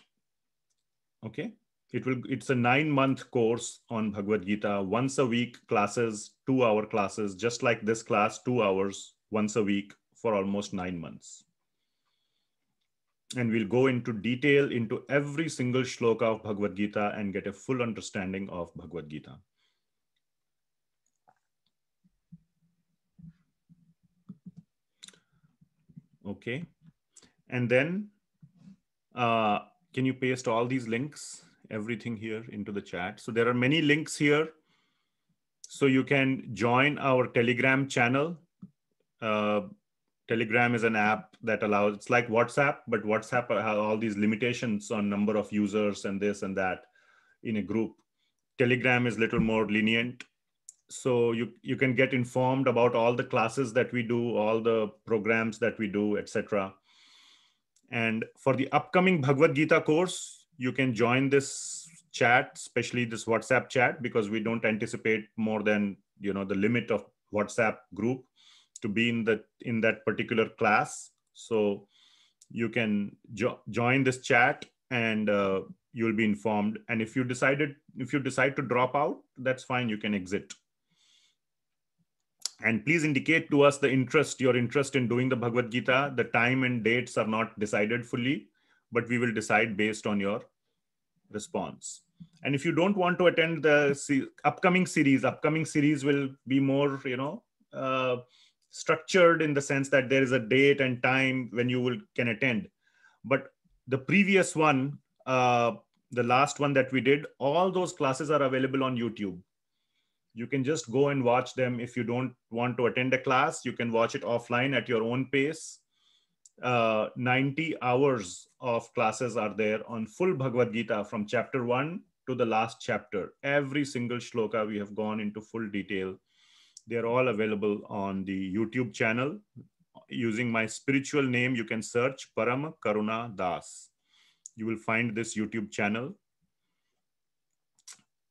Okay. It will, it's a nine month course on Bhagavad Gita, once a week classes, two hour classes, just like this class, two hours once a week for almost nine months and we'll go into detail into every single shloka of Bhagavad Gita and get a full understanding of Bhagavad Gita. Okay. And then, uh, can you paste all these links, everything here into the chat? So there are many links here. So you can join our Telegram channel. Uh, Telegram is an app that allows it's like WhatsApp, but WhatsApp has all these limitations on number of users and this and that in a group. Telegram is little more lenient. So you, you can get informed about all the classes that we do, all the programs that we do, etc. And for the upcoming Bhagavad Gita course, you can join this chat, especially this WhatsApp chat, because we don't anticipate more than you know the limit of WhatsApp group to be in that in that particular class so you can jo- join this chat and uh, you'll be informed and if you decided if you decide to drop out that's fine you can exit and please indicate to us the interest your interest in doing the bhagavad gita the time and dates are not decided fully but we will decide based on your response and if you don't want to attend the se- upcoming series upcoming series will be more you know uh, structured in the sense that there is a date and time when you will can attend but the previous one uh, the last one that we did all those classes are available on youtube you can just go and watch them if you don't want to attend a class you can watch it offline at your own pace uh, 90 hours of classes are there on full bhagavad gita from chapter 1 to the last chapter every single shloka we have gone into full detail they're all available on the YouTube channel. Using my spiritual name, you can search Param Karuna Das. You will find this YouTube channel.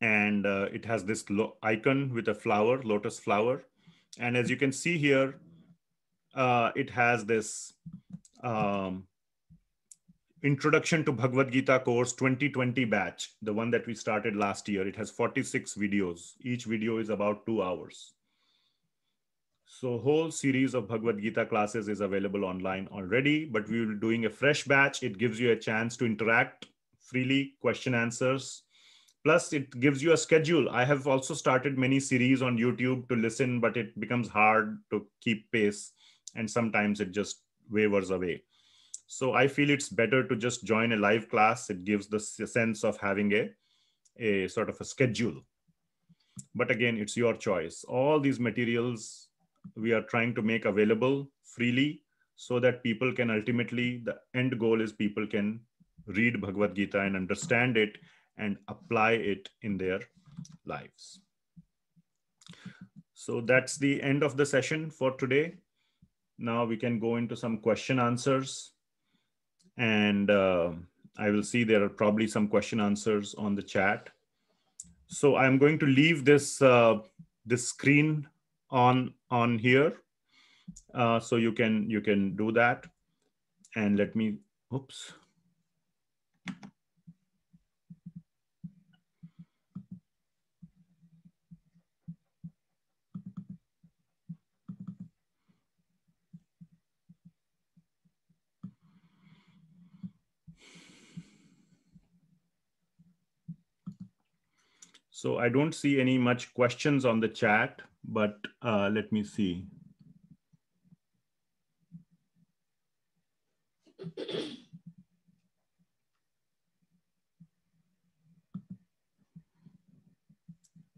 And uh, it has this icon with a flower, lotus flower. And as you can see here, uh, it has this um, introduction to bhagavad gita course 2020 batch the one that we started last year it has 46 videos each video is about two hours so whole series of Bhagavad Gita classes is available online already, but we will doing a fresh batch. It gives you a chance to interact freely, question answers. Plus it gives you a schedule. I have also started many series on YouTube to listen, but it becomes hard to keep pace. And sometimes it just wavers away. So I feel it's better to just join a live class. It gives the sense of having a, a sort of a schedule. But again, it's your choice. All these materials we are trying to make available freely so that people can ultimately, the end goal is people can read Bhagavad Gita and understand it and apply it in their lives. So that's the end of the session for today. Now we can go into some question answers. And uh, I will see there are probably some question answers on the chat. So I'm going to leave this, uh, this screen on on here. Uh, so you can you can do that. And let me, oops. So I don't see any much questions on the chat but uh, let me see.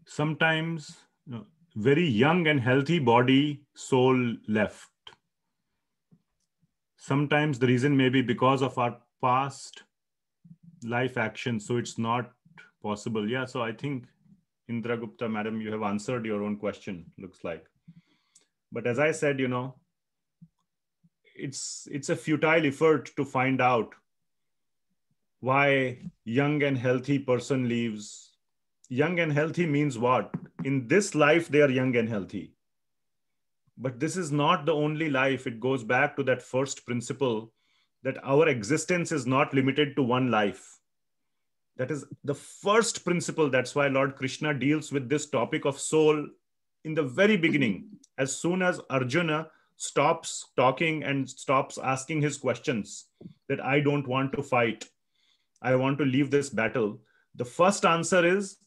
Sometimes you know, very young and healthy body, soul left. Sometimes the reason may be because of our past life action, so it's not possible. Yeah, so I think Indra Gupta, madam, you have answered your own question, looks like. But as I said, you know, it's it's a futile effort to find out why young and healthy person leaves. Young and healthy means what? In this life, they are young and healthy. But this is not the only life. It goes back to that first principle that our existence is not limited to one life that is the first principle. That's why Lord Krishna deals with this topic of soul in the very beginning. As soon as Arjuna stops talking and stops asking his questions, that I don't want to fight, I want to leave this battle, the first answer is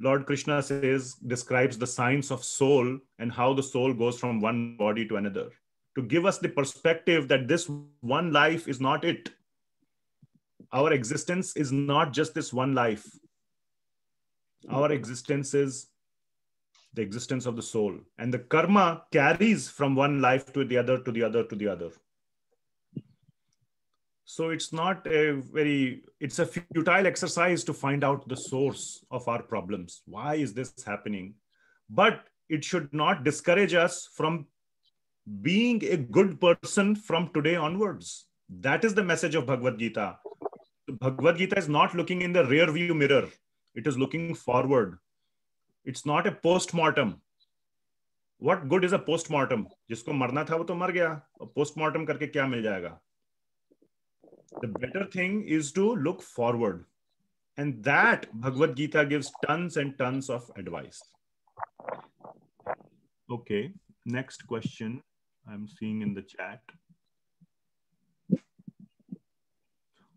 Lord Krishna says, describes the science of soul and how the soul goes from one body to another to give us the perspective that this one life is not it our existence is not just this one life. Our existence is the existence of the soul. And the karma carries from one life to the other, to the other, to the other. So it's not a very, it's a futile exercise to find out the source of our problems. Why is this happening? But it should not discourage us from being a good person from today onwards. That is the message of Bhagavad Gita. Bhagavad Gita is not looking in the rear view mirror, it is looking forward. It's not a post mortem. What good is a post mortem? जिसको मरना था वो तो मर गया Post mortem करके क्या मिल जाएगा The better thing is to look forward. And that Bhagavad Gita gives tons and tons of advice. Okay, next question I'm seeing in the chat.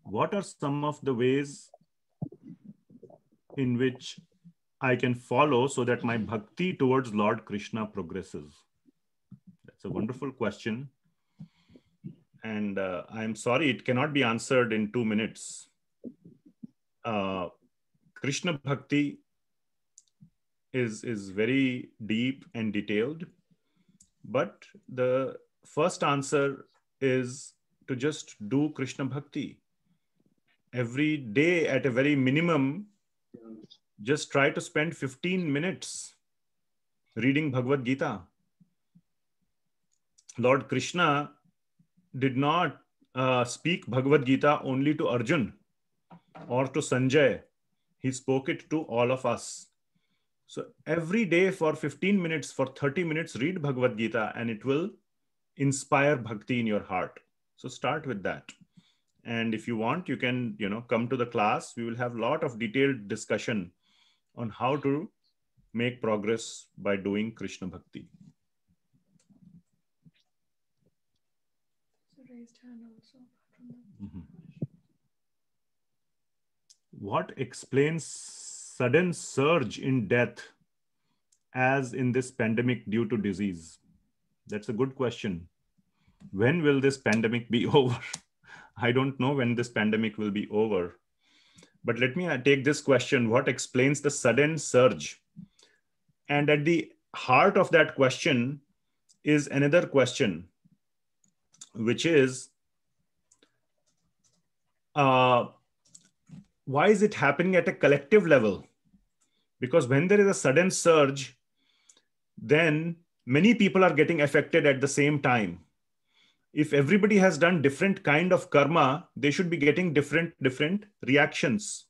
what are some of the ways in which I can follow so that my bhakti towards Lord Krishna progresses? That's a wonderful question. And uh, I'm sorry, it cannot be answered in two minutes. Uh, Krishna bhakti is, is very deep and detailed. But the first answer is to just do Krishna bhakti every day at a very minimum just try to spend 15 minutes reading bhagavad gita lord krishna did not uh, speak bhagavad gita only to arjun or to sanjay he spoke it to all of us so every day for 15 minutes for 30 minutes read bhagavad gita and it will inspire bhakti in your heart so start with that and if you want you can you know come to the class we will have a lot of detailed discussion on how to make progress by doing krishna bhakti mm -hmm. What explains sudden surge in death as in this pandemic due to disease? That's a good question. When will this pandemic be over? I don't know when this pandemic will be over. But let me uh, take this question What explains the sudden surge? And at the heart of that question is another question, which is uh, why is it happening at a collective level? Because when there is a sudden surge, then many people are getting affected at the same time if everybody has done different kind of karma, they should be getting different different reactions.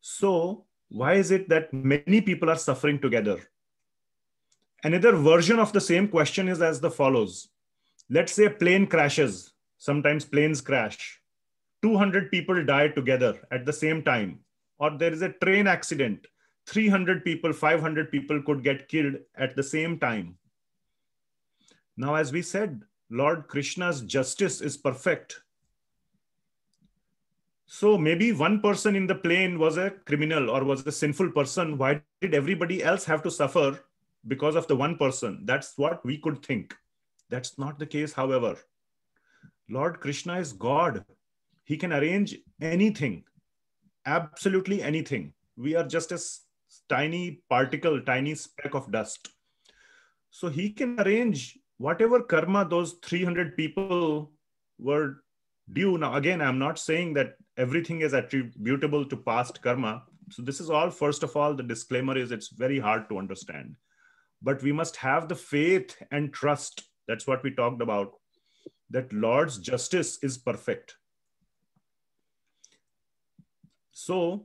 So why is it that many people are suffering together? Another version of the same question is as the follows. Let's say a plane crashes. Sometimes planes crash. 200 people die together at the same time. Or there is a train accident. 300 people, 500 people could get killed at the same time. Now, as we said, Lord Krishna's justice is perfect. So maybe one person in the plane was a criminal or was a sinful person. Why did everybody else have to suffer because of the one person? That's what we could think. That's not the case, however. Lord Krishna is God. He can arrange anything, absolutely anything. We are just a tiny particle, tiny speck of dust. So he can arrange whatever karma those 300 people were due now again i'm not saying that everything is attributable to past karma so this is all first of all the disclaimer is it's very hard to understand but we must have the faith and trust that's what we talked about that lord's justice is perfect so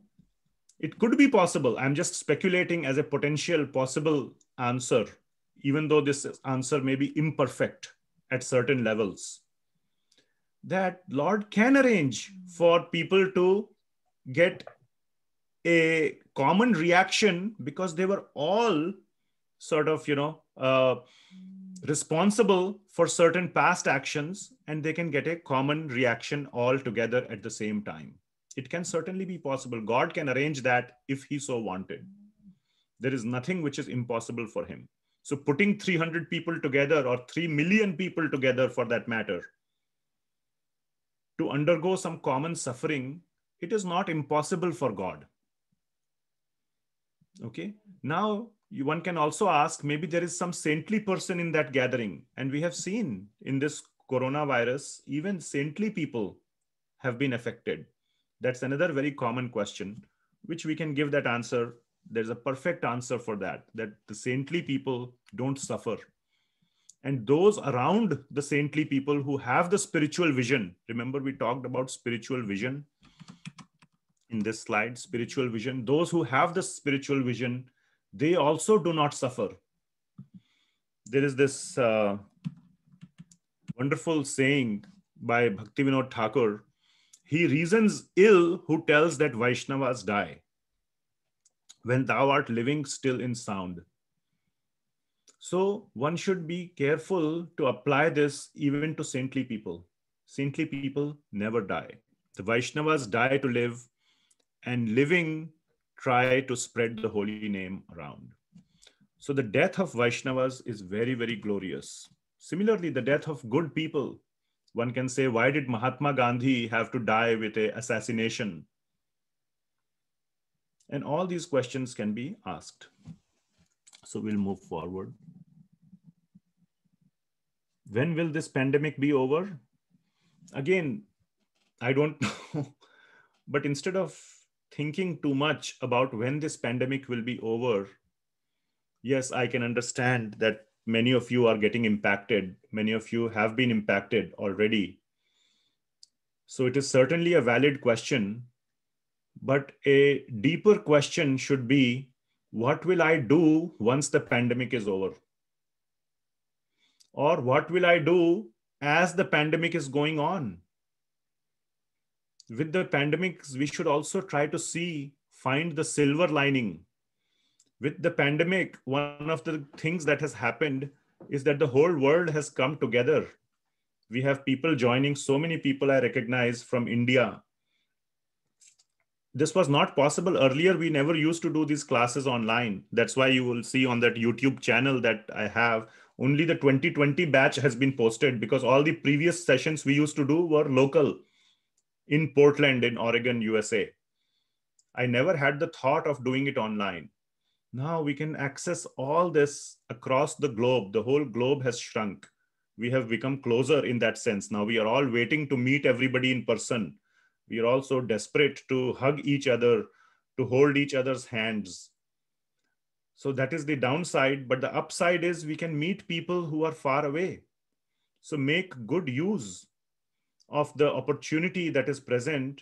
it could be possible i'm just speculating as a potential possible answer even though this answer may be imperfect at certain levels, that Lord can arrange for people to get a common reaction because they were all sort of, you know, uh, responsible for certain past actions and they can get a common reaction all together at the same time. It can certainly be possible. God can arrange that if he so wanted. There is nothing which is impossible for him. So putting 300 people together or 3 million people together for that matter to undergo some common suffering, it is not impossible for God. Okay. Now you, one can also ask, maybe there is some saintly person in that gathering. And we have seen in this coronavirus, even saintly people have been affected. That's another very common question, which we can give that answer there's a perfect answer for that that the saintly people don't suffer and those around the saintly people who have the spiritual vision remember we talked about spiritual vision in this slide spiritual vision those who have the spiritual vision they also do not suffer there is this uh, wonderful saying by vinod thakur he reasons ill who tells that vaishnavas die when thou art living still in sound. So one should be careful to apply this even to saintly people. Saintly people never die. The Vaishnavas die to live, and living try to spread the holy name around. So the death of Vaishnavas is very, very glorious. Similarly, the death of good people, one can say, why did Mahatma Gandhi have to die with a assassination? And all these questions can be asked. So we'll move forward. When will this pandemic be over? Again, I don't know. but instead of thinking too much about when this pandemic will be over, yes, I can understand that many of you are getting impacted. Many of you have been impacted already. So it is certainly a valid question but a deeper question should be what will I do once the pandemic is over? Or what will I do as the pandemic is going on? With the pandemics, we should also try to see, find the silver lining. With the pandemic, one of the things that has happened is that the whole world has come together. We have people joining, so many people I recognize from India this was not possible earlier we never used to do these classes online that's why you will see on that youtube channel that i have only the 2020 batch has been posted because all the previous sessions we used to do were local in portland in oregon usa i never had the thought of doing it online now we can access all this across the globe the whole globe has shrunk we have become closer in that sense now we are all waiting to meet everybody in person we are also desperate to hug each other, to hold each other's hands. So that is the downside. But the upside is we can meet people who are far away. So make good use of the opportunity that is present.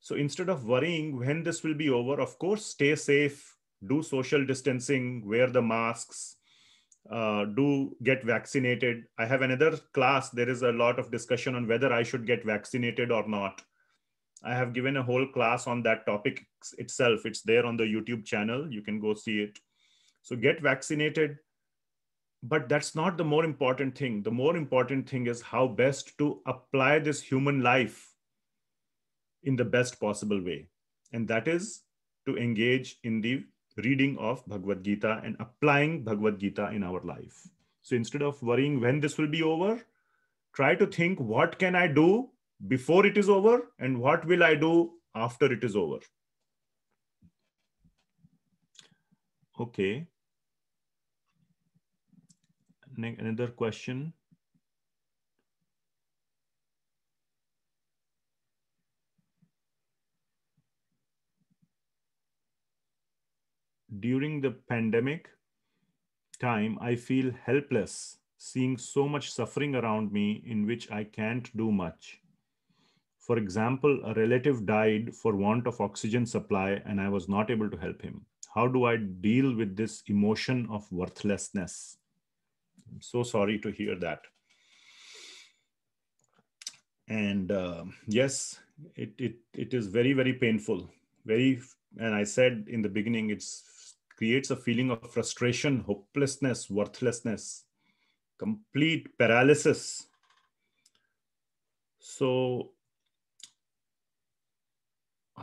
So instead of worrying when this will be over, of course, stay safe, do social distancing, wear the masks, uh, do get vaccinated. I have another class. There is a lot of discussion on whether I should get vaccinated or not. I have given a whole class on that topic itself. It's there on the YouTube channel. You can go see it. So get vaccinated. But that's not the more important thing. The more important thing is how best to apply this human life in the best possible way. And that is to engage in the reading of Bhagavad Gita and applying Bhagavad Gita in our life. So instead of worrying when this will be over, try to think what can I do before it is over and what will I do after it is over? Okay. Another question. During the pandemic time, I feel helpless seeing so much suffering around me in which I can't do much. For example, a relative died for want of oxygen supply and I was not able to help him. How do I deal with this emotion of worthlessness? I'm so sorry to hear that. And uh, yes, it, it, it is very, very painful. Very, and I said in the beginning, it creates a feeling of frustration, hopelessness, worthlessness, complete paralysis. So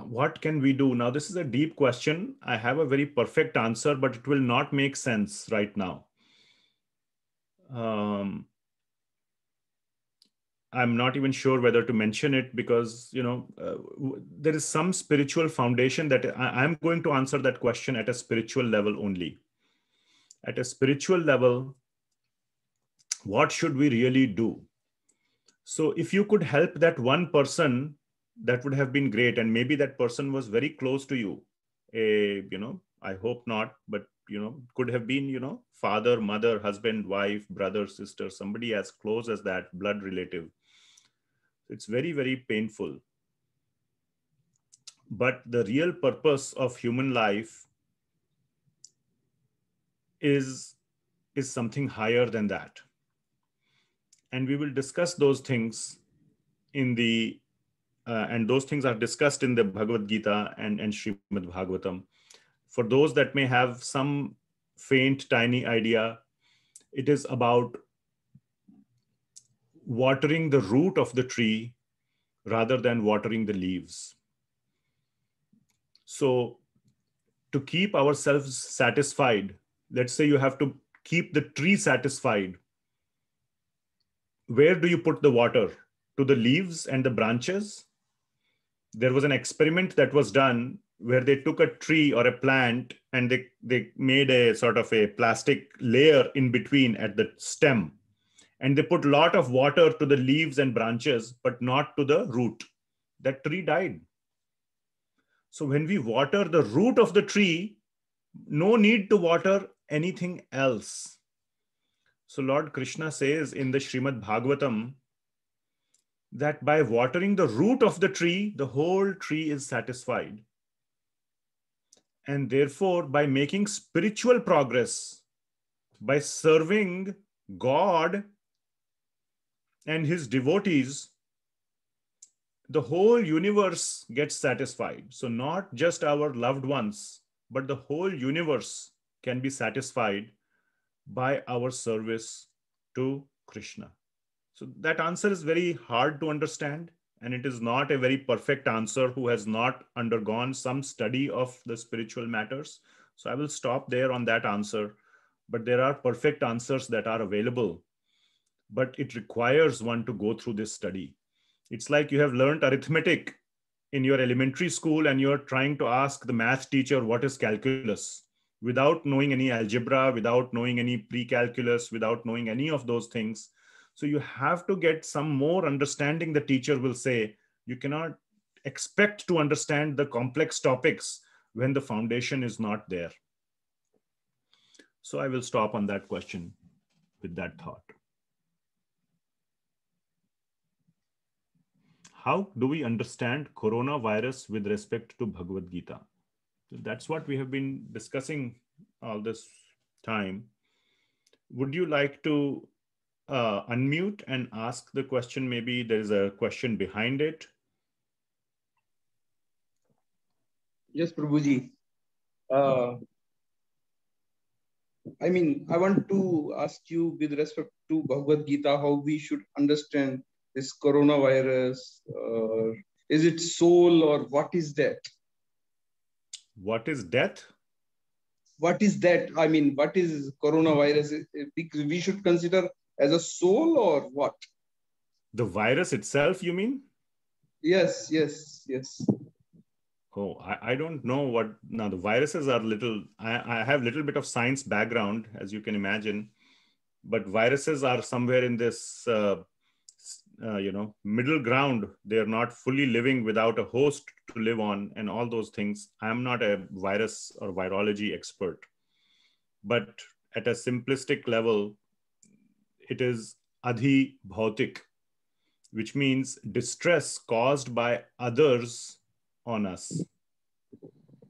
what can we do now this is a deep question i have a very perfect answer but it will not make sense right now um, i'm not even sure whether to mention it because you know uh, there is some spiritual foundation that I, i'm going to answer that question at a spiritual level only at a spiritual level what should we really do so if you could help that one person that would have been great and maybe that person was very close to you a eh, you know i hope not but you know could have been you know father mother husband wife brother sister somebody as close as that blood relative it's very very painful but the real purpose of human life is is something higher than that and we will discuss those things in the uh, and those things are discussed in the Bhagavad Gita and, and Srimad Bhagavatam. For those that may have some faint, tiny idea, it is about watering the root of the tree rather than watering the leaves. So, to keep ourselves satisfied, let's say you have to keep the tree satisfied. Where do you put the water? To the leaves and the branches, there was an experiment that was done where they took a tree or a plant and they, they made a sort of a plastic layer in between at the stem and they put a lot of water to the leaves and branches but not to the root that tree died so when we water the root of the tree no need to water anything else so lord krishna says in the srimad bhagavatam that by watering the root of the tree, the whole tree is satisfied. And therefore, by making spiritual progress, by serving God and his devotees, the whole universe gets satisfied. So, not just our loved ones, but the whole universe can be satisfied by our service to Krishna. So that answer is very hard to understand, and it is not a very perfect answer who has not undergone some study of the spiritual matters. So I will stop there on that answer. But there are perfect answers that are available. But it requires one to go through this study. It's like you have learned arithmetic in your elementary school and you're trying to ask the math teacher what is calculus without knowing any algebra, without knowing any pre calculus, without knowing any of those things so you have to get some more understanding, the teacher will say. You cannot expect to understand the complex topics when the foundation is not there. So I will stop on that question with that thought. How do we understand coronavirus with respect to Bhagavad Gita? that's what we have been discussing all this time. Would you like to uh, unmute and ask the question. Maybe there's a question behind it. Yes, Prabhuji. Uh, I mean, I want to ask you with respect to Bhagavad Gita, how we should understand this coronavirus? Uh, is it soul or what is that? What is death? What is that? I mean, what is coronavirus? We should consider as a soul or what? The virus itself, you mean? Yes, yes, yes. Oh, I, I don't know what now the viruses are little I, I have little bit of science background, as you can imagine, but viruses are somewhere in this uh, uh, you know middle ground they're not fully living without a host to live on and all those things i'm not a virus or virology expert but at a simplistic level it is adhi bhautik, which means distress caused by others on us.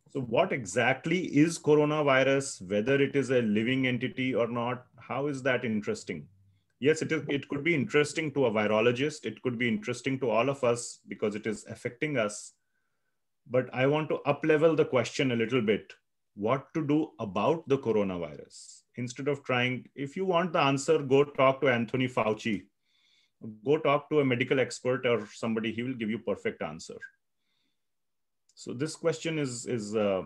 So, what exactly is coronavirus, whether it is a living entity or not? How is that interesting? Yes, it, is, it could be interesting to a virologist. It could be interesting to all of us because it is affecting us. But I want to uplevel the question a little bit what to do about the coronavirus? instead of trying, if you want the answer, go talk to Anthony Fauci. Go talk to a medical expert or somebody, he will give you perfect answer. So this question is, is uh,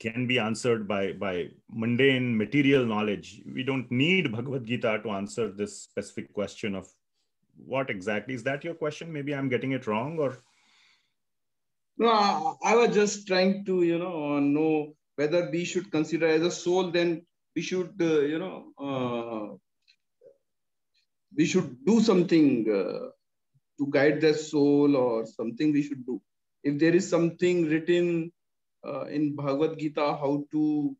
can be answered by, by mundane material knowledge. We don't need Bhagavad Gita to answer this specific question of what exactly, is that your question? Maybe I'm getting it wrong or? No, I was just trying to, you know, know whether we should consider as a soul, then we should, uh, you know, uh, we should do something uh, to guide the soul or something we should do. If there is something written uh, in Bhagavad Gita, how to,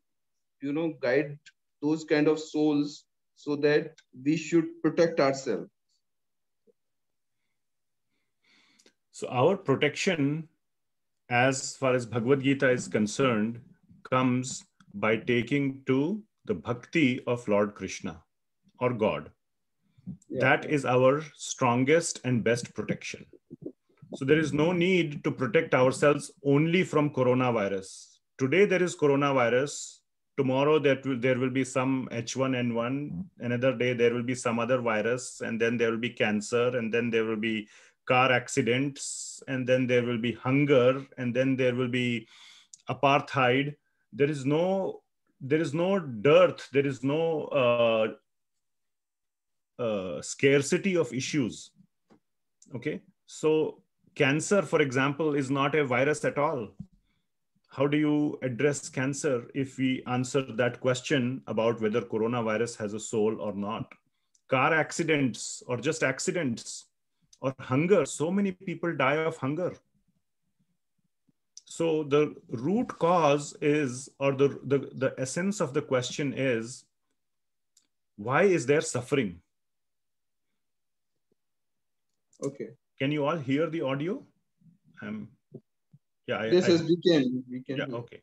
you know, guide those kind of souls so that we should protect ourselves. So our protection, as far as Bhagavad Gita is concerned, comes by taking to the bhakti of Lord Krishna or God. Yeah. That is our strongest and best protection. So there is no need to protect ourselves only from coronavirus. Today there is coronavirus. Tomorrow that will, there will be some H1N1. Another day there will be some other virus, and then there will be cancer, and then there will be car accidents, and then there will be hunger, and then there will be apartheid there is no there is no dearth there is no uh, uh, scarcity of issues okay so cancer for example is not a virus at all how do you address cancer if we answer that question about whether coronavirus has a soul or not car accidents or just accidents or hunger so many people die of hunger so the root cause is or the, the the essence of the question is why is there suffering okay can you all hear the audio um yeah I, is, I, we can we can yeah, okay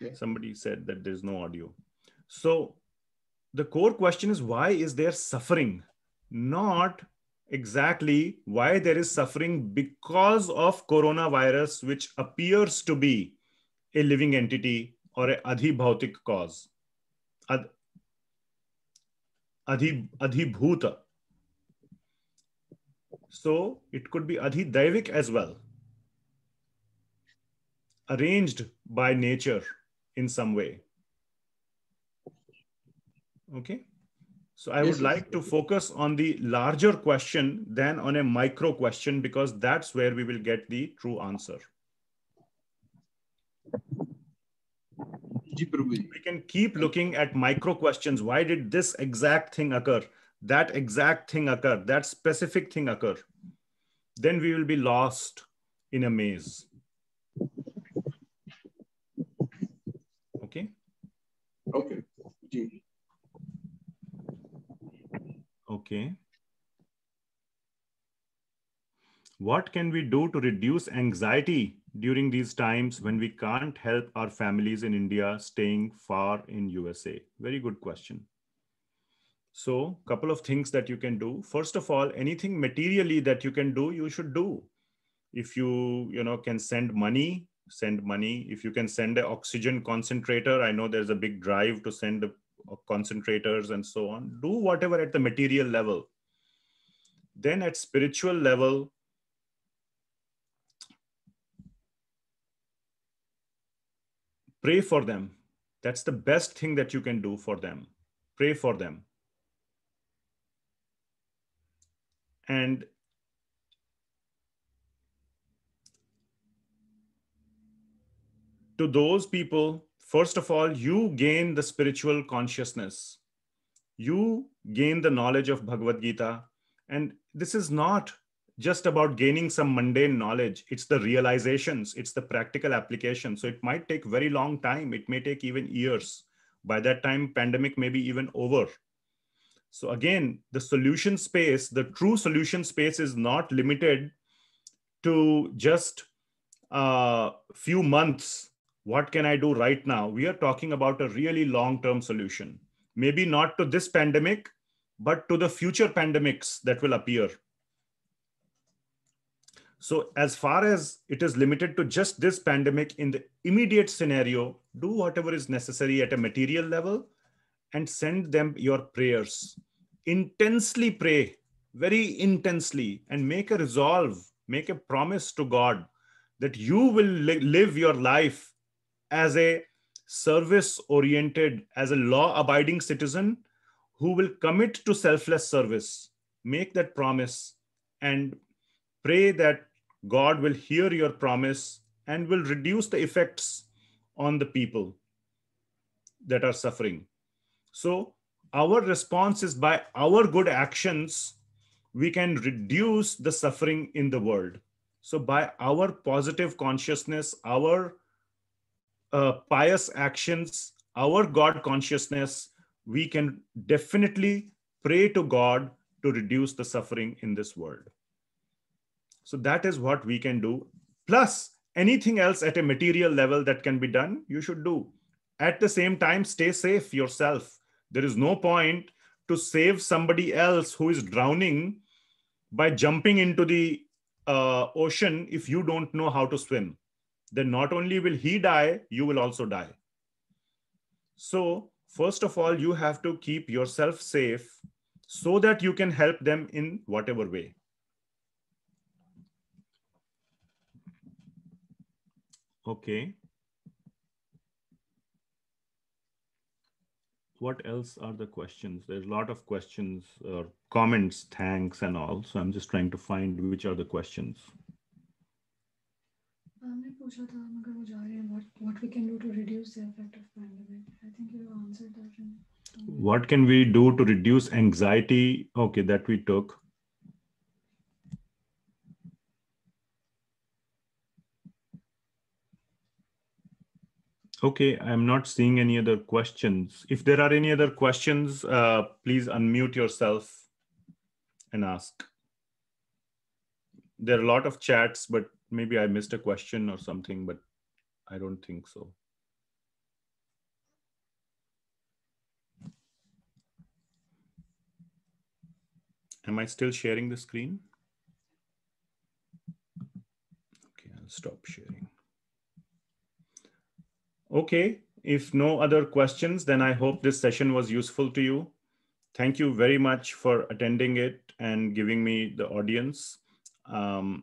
yeah. somebody said that there's no audio so the core question is why is there suffering not exactly why there is suffering because of coronavirus, which appears to be a living entity or an adhibhautik cause. Ad, adhibhuta. So it could be adhidaivik as well, arranged by nature in some way. Okay. So I yes, would like yes, to focus on the larger question than on a micro question because that's where we will get the true answer. We can keep looking at micro questions. Why did this exact thing occur? That exact thing occur? That specific thing occur? Then we will be lost in a maze. Okay? Okay. Okay. What can we do to reduce anxiety during these times when we can't help our families in India staying far in USA? Very good question. So couple of things that you can do. First of all, anything materially that you can do, you should do. If you, you know, can send money, send money. If you can send an oxygen concentrator, I know there's a big drive to send concentrators and so on do whatever at the material level then at spiritual level pray for them that's the best thing that you can do for them pray for them and to those people First of all, you gain the spiritual consciousness. You gain the knowledge of Bhagavad Gita. And this is not just about gaining some mundane knowledge it's the realizations it's the practical application so it might take very long time it may take even years by that time pandemic may be even over so again the solution space the true solution space is not limited to just a uh, few months what can I do right now? We are talking about a really long term solution, maybe not to this pandemic, but to the future pandemics that will appear. So, as far as it is limited to just this pandemic in the immediate scenario, do whatever is necessary at a material level and send them your prayers. Intensely pray, very intensely, and make a resolve, make a promise to God that you will li- live your life as a service oriented, as a law abiding citizen who will commit to selfless service. Make that promise and pray that God will hear your promise and will reduce the effects on the people that are suffering. So, our response is by our good actions, we can reduce the suffering in the world. So, by our positive consciousness, our uh, pious actions, our God consciousness, we can definitely pray to God to reduce the suffering in this world. So that is what we can do. Plus, anything else at a material level that can be done, you should do. At the same time, stay safe yourself. There is no point to save somebody else who is drowning by jumping into the uh, ocean if you don't know how to swim then not only will he die, you will also die. So, first of all, you have to keep yourself safe so that you can help them in whatever way. Okay. What else are the questions? There's a lot of questions or comments, thanks, and all. So I'm just trying to find which are the questions what, we can do to reduce the effect of pandemic. I think you answered that. what can we do to reduce anxiety? Okay, that we took. Okay, I'm not seeing any other questions. If there are any other questions, uh, please unmute yourself and ask. There are a lot of chats, but maybe I missed a question or something, but I don't think so. Am I still sharing the screen? Okay, I'll stop sharing. Okay, if no other questions, then I hope this session was useful to you. Thank you very much for attending it and giving me the audience. Um,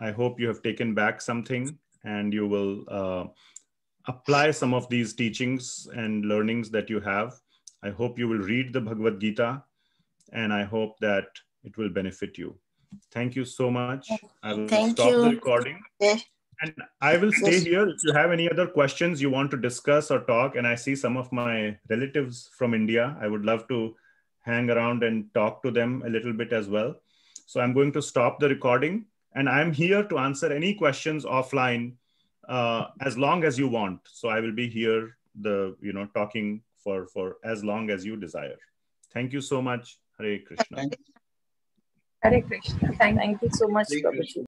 I hope you have taken back something and you will uh, apply some of these teachings and learnings that you have. I hope you will read the Bhagavad Gita and I hope that it will benefit you. Thank you so much. I will Thank stop you. the recording. And I will stay here. If you have any other questions you want to discuss or talk, and I see some of my relatives from India, I would love to hang around and talk to them a little bit as well. So I'm going to stop the recording. And I'm here to answer any questions offline uh, as long as you want. So I will be here, the you know, talking for for as long as you desire. Thank you so much, Hare Krishna. Hare Krishna. Thank you so much,